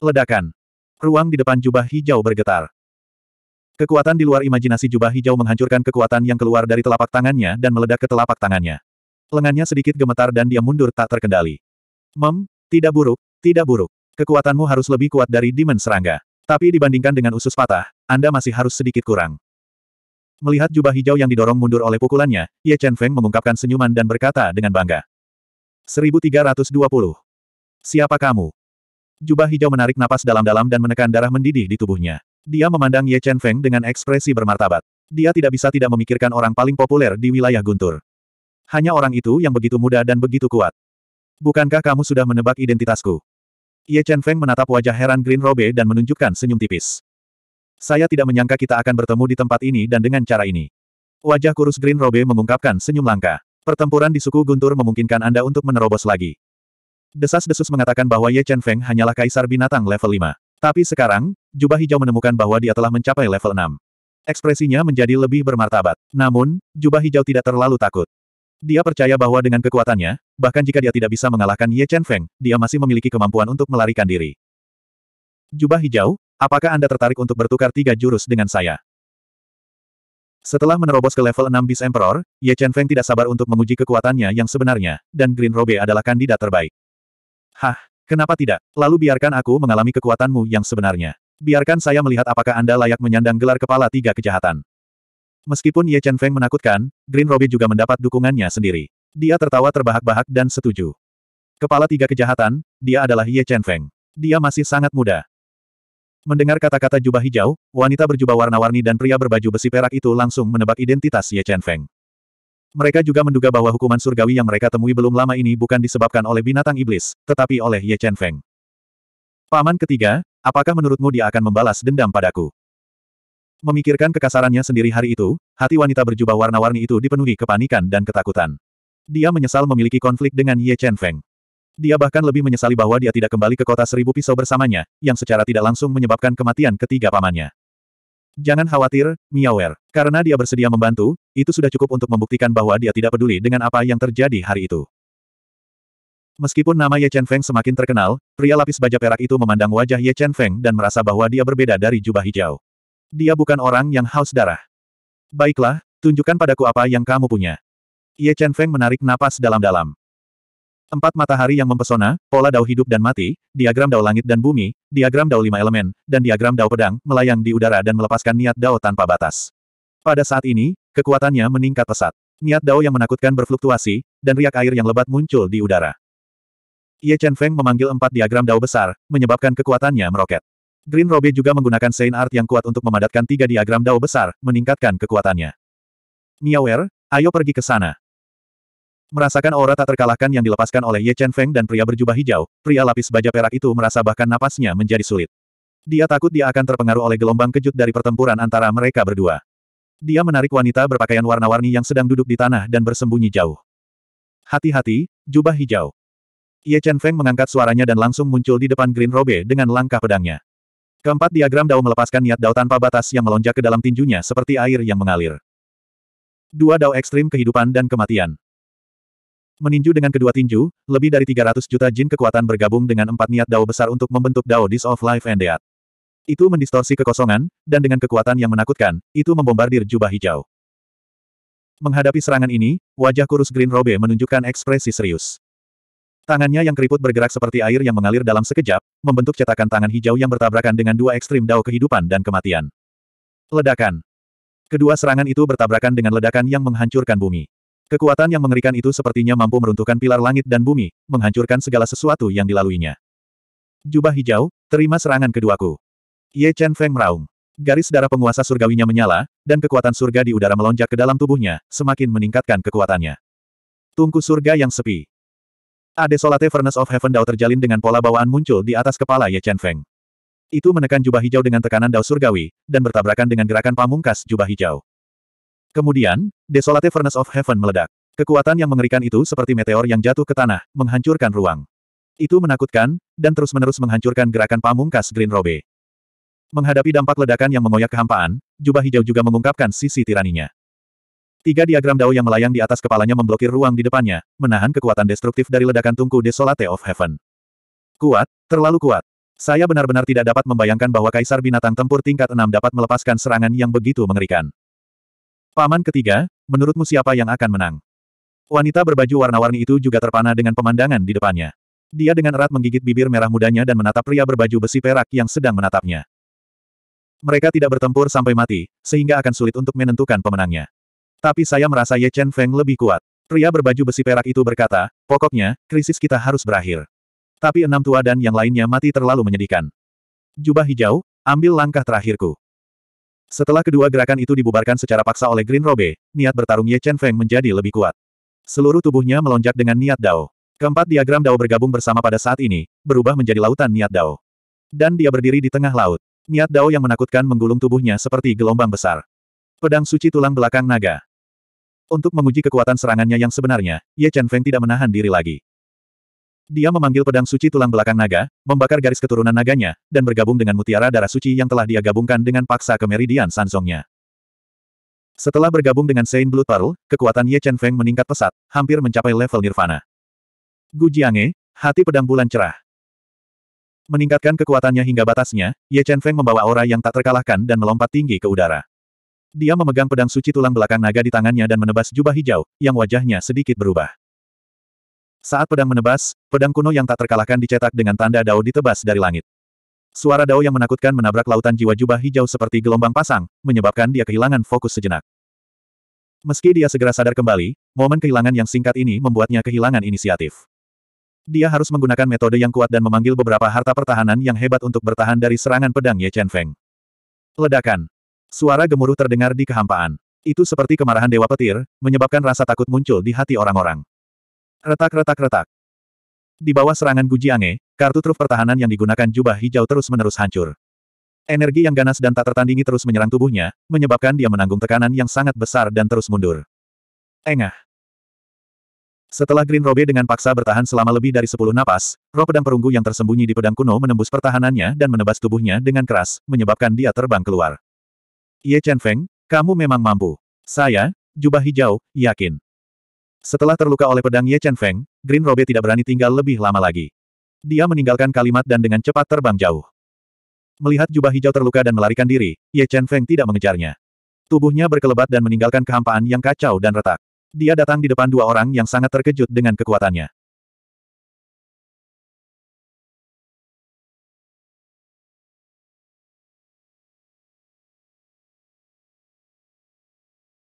Ledakan. Ruang di depan jubah hijau bergetar. Kekuatan di luar imajinasi jubah hijau menghancurkan kekuatan yang keluar dari telapak tangannya dan meledak ke telapak tangannya. Lengannya sedikit gemetar dan dia mundur tak terkendali. Mem, tidak buruk, tidak buruk. Kekuatanmu harus lebih kuat dari Demon Serangga. Tapi dibandingkan dengan usus patah, Anda masih harus sedikit kurang. Melihat jubah hijau yang didorong mundur oleh pukulannya, Ye Chen Feng mengungkapkan senyuman dan berkata dengan bangga. 1320. Siapa kamu? Jubah hijau menarik napas dalam-dalam dan menekan darah mendidih di tubuhnya. Dia memandang Ye Chen Feng dengan ekspresi bermartabat. Dia tidak bisa tidak memikirkan orang paling populer di wilayah Guntur. Hanya orang itu yang begitu muda dan begitu kuat. Bukankah kamu sudah menebak identitasku? Ye Chen Feng menatap wajah heran Green Robe dan menunjukkan senyum tipis. Saya tidak menyangka kita akan bertemu di tempat ini dan dengan cara ini. Wajah kurus Green Robe mengungkapkan senyum langka. Pertempuran di suku Guntur memungkinkan Anda untuk menerobos lagi. Desas-desus mengatakan bahwa Ye Chen Feng hanyalah kaisar binatang level 5. Tapi sekarang, jubah hijau menemukan bahwa dia telah mencapai level 6. Ekspresinya menjadi lebih bermartabat. Namun, jubah hijau tidak terlalu takut. Dia percaya bahwa dengan kekuatannya, bahkan jika dia tidak bisa mengalahkan Ye Chen Feng, dia masih memiliki kemampuan untuk melarikan diri. Jubah hijau, apakah Anda tertarik untuk bertukar tiga jurus dengan saya? Setelah menerobos ke level 6 bis Emperor, Ye Chen Feng tidak sabar untuk menguji kekuatannya yang sebenarnya, dan Green Robe adalah kandidat terbaik. Hah, kenapa tidak? Lalu biarkan aku mengalami kekuatanmu yang sebenarnya. Biarkan saya melihat apakah Anda layak menyandang gelar kepala tiga kejahatan. Meskipun Ye Chen Feng menakutkan, Green Robe juga mendapat dukungannya sendiri. Dia tertawa terbahak-bahak dan setuju. Kepala tiga kejahatan, dia adalah Ye Chen Feng. Dia masih sangat muda. Mendengar kata-kata jubah hijau, wanita berjubah warna-warni dan pria berbaju besi perak itu langsung menebak identitas Ye Chen Feng. Mereka juga menduga bahwa hukuman surgawi yang mereka temui belum lama ini bukan disebabkan oleh binatang iblis, tetapi oleh Ye Chen Feng. Paman ketiga, apakah menurutmu dia akan membalas dendam padaku? Memikirkan kekasarannya sendiri hari itu, hati wanita berjubah warna-warni itu dipenuhi kepanikan dan ketakutan. Dia menyesal memiliki konflik dengan Ye Chen Feng. Dia bahkan lebih menyesali bahwa dia tidak kembali ke kota seribu pisau bersamanya, yang secara tidak langsung menyebabkan kematian ketiga pamannya. Jangan khawatir, Miawer. Karena dia bersedia membantu, itu sudah cukup untuk membuktikan bahwa dia tidak peduli dengan apa yang terjadi hari itu. Meskipun nama Ye Chen Feng semakin terkenal, pria lapis baja perak itu memandang wajah Ye Chen Feng dan merasa bahwa dia berbeda dari jubah hijau. Dia bukan orang yang haus darah. Baiklah, tunjukkan padaku apa yang kamu punya. Ye Chen Feng menarik napas dalam-dalam. Empat matahari yang mempesona, pola dao hidup dan mati, diagram dao langit dan bumi, diagram dao lima elemen, dan diagram dao pedang, melayang di udara dan melepaskan niat dao tanpa batas. Pada saat ini, kekuatannya meningkat pesat. Niat dao yang menakutkan berfluktuasi, dan riak air yang lebat muncul di udara. Ye Chen Feng memanggil empat diagram dao besar, menyebabkan kekuatannya meroket. Green Robe juga menggunakan Saint Art yang kuat untuk memadatkan tiga diagram dao besar, meningkatkan kekuatannya. Miawer, ayo pergi ke sana. Merasakan aura tak terkalahkan yang dilepaskan oleh Ye Chen Feng dan pria berjubah hijau, pria lapis baja perak itu merasa bahkan napasnya menjadi sulit. Dia takut dia akan terpengaruh oleh gelombang kejut dari pertempuran antara mereka berdua. Dia menarik wanita berpakaian warna-warni yang sedang duduk di tanah dan bersembunyi jauh. Hati-hati, jubah hijau. Ye Chen Feng mengangkat suaranya dan langsung muncul di depan Green Robe dengan langkah pedangnya. Keempat diagram dao melepaskan niat dao tanpa batas yang melonjak ke dalam tinjunya seperti air yang mengalir. Dua dao ekstrim kehidupan dan kematian. Meninju dengan kedua tinju, lebih dari 300 juta jin kekuatan bergabung dengan empat niat dao besar untuk membentuk dao Dis of Life and Death. Itu mendistorsi kekosongan, dan dengan kekuatan yang menakutkan, itu membombardir jubah hijau. Menghadapi serangan ini, wajah kurus Green Robe menunjukkan ekspresi serius. Tangannya yang keriput bergerak seperti air yang mengalir dalam sekejap, membentuk cetakan tangan hijau yang bertabrakan dengan dua ekstrim dao kehidupan dan kematian. Ledakan. Kedua serangan itu bertabrakan dengan ledakan yang menghancurkan bumi. Kekuatan yang mengerikan itu sepertinya mampu meruntuhkan pilar langit dan bumi, menghancurkan segala sesuatu yang dilaluinya. Jubah hijau, terima serangan keduaku. Ye Chen Feng meraung. Garis darah penguasa surgawinya menyala, dan kekuatan surga di udara melonjak ke dalam tubuhnya, semakin meningkatkan kekuatannya. Tungku surga yang sepi. Ade Solate Furnace of Heaven Dao terjalin dengan pola bawaan muncul di atas kepala Ye Chen Feng. Itu menekan jubah hijau dengan tekanan dao surgawi, dan bertabrakan dengan gerakan pamungkas jubah hijau. Kemudian, Desolate Furnace of Heaven meledak. Kekuatan yang mengerikan itu seperti meteor yang jatuh ke tanah, menghancurkan ruang. Itu menakutkan, dan terus-menerus menghancurkan gerakan pamungkas Green Robe. Menghadapi dampak ledakan yang mengoyak kehampaan, jubah hijau juga mengungkapkan sisi tiraninya. Tiga diagram dao yang melayang di atas kepalanya memblokir ruang di depannya, menahan kekuatan destruktif dari ledakan tungku Desolate of Heaven. Kuat, terlalu kuat. Saya benar-benar tidak dapat membayangkan bahwa Kaisar Binatang Tempur tingkat 6 dapat melepaskan serangan yang begitu mengerikan. Paman ketiga, menurutmu siapa yang akan menang? Wanita berbaju warna-warni itu juga terpana dengan pemandangan di depannya. Dia dengan erat menggigit bibir merah mudanya dan menatap pria berbaju besi perak yang sedang menatapnya. Mereka tidak bertempur sampai mati, sehingga akan sulit untuk menentukan pemenangnya. Tapi saya merasa Ye Chen Feng lebih kuat. Pria berbaju besi perak itu berkata, pokoknya, krisis kita harus berakhir. Tapi enam tua dan yang lainnya mati terlalu menyedihkan. Jubah hijau, ambil langkah terakhirku. Setelah kedua gerakan itu dibubarkan secara paksa oleh Green Robe, niat bertarung Ye Chen Feng menjadi lebih kuat. Seluruh tubuhnya melonjak dengan niat Dao. Keempat diagram Dao bergabung bersama pada saat ini, berubah menjadi lautan niat Dao. Dan dia berdiri di tengah laut. Niat Dao yang menakutkan menggulung tubuhnya seperti gelombang besar. Pedang suci tulang belakang naga. Untuk menguji kekuatan serangannya yang sebenarnya, Ye Chen Feng tidak menahan diri lagi. Dia memanggil pedang suci tulang belakang naga, membakar garis keturunan naganya, dan bergabung dengan mutiara darah suci yang telah dia gabungkan dengan paksa ke meridian Sanzongnya. Setelah bergabung dengan Saint Blood Pearl, kekuatan Ye Chen Feng meningkat pesat, hampir mencapai level nirvana. Gu Jiange, hati pedang bulan cerah. Meningkatkan kekuatannya hingga batasnya, Ye Chen Feng membawa aura yang tak terkalahkan dan melompat tinggi ke udara. Dia memegang pedang suci tulang belakang naga di tangannya dan menebas jubah hijau, yang wajahnya sedikit berubah. Saat pedang menebas, pedang kuno yang tak terkalahkan dicetak dengan tanda dao ditebas dari langit. Suara dao yang menakutkan menabrak lautan jiwa jubah hijau seperti gelombang pasang, menyebabkan dia kehilangan fokus sejenak. Meski dia segera sadar kembali, momen kehilangan yang singkat ini membuatnya kehilangan inisiatif. Dia harus menggunakan metode yang kuat dan memanggil beberapa harta pertahanan yang hebat untuk bertahan dari serangan pedang Ye Chen Feng. Ledakan. Suara gemuruh terdengar di kehampaan. Itu seperti kemarahan Dewa Petir, menyebabkan rasa takut muncul di hati orang-orang. Retak-retak-retak. Di bawah serangan Gujiange, kartu truf pertahanan yang digunakan jubah hijau terus-menerus hancur. Energi yang ganas dan tak tertandingi terus menyerang tubuhnya, menyebabkan dia menanggung tekanan yang sangat besar dan terus mundur. Engah. Setelah Green Robe dengan paksa bertahan selama lebih dari 10 napas, roh pedang perunggu yang tersembunyi di pedang kuno menembus pertahanannya dan menebas tubuhnya dengan keras, menyebabkan dia terbang keluar. Ye Chen Feng, kamu memang mampu. Saya, jubah hijau, yakin. Setelah terluka oleh pedang Ye Chen Feng, Green Robe tidak berani tinggal lebih lama lagi. Dia meninggalkan kalimat dan dengan cepat terbang jauh. Melihat jubah hijau terluka dan melarikan diri, Ye Chen Feng tidak mengejarnya. Tubuhnya berkelebat dan meninggalkan kehampaan yang kacau dan retak. Dia datang di depan dua orang yang sangat terkejut dengan kekuatannya.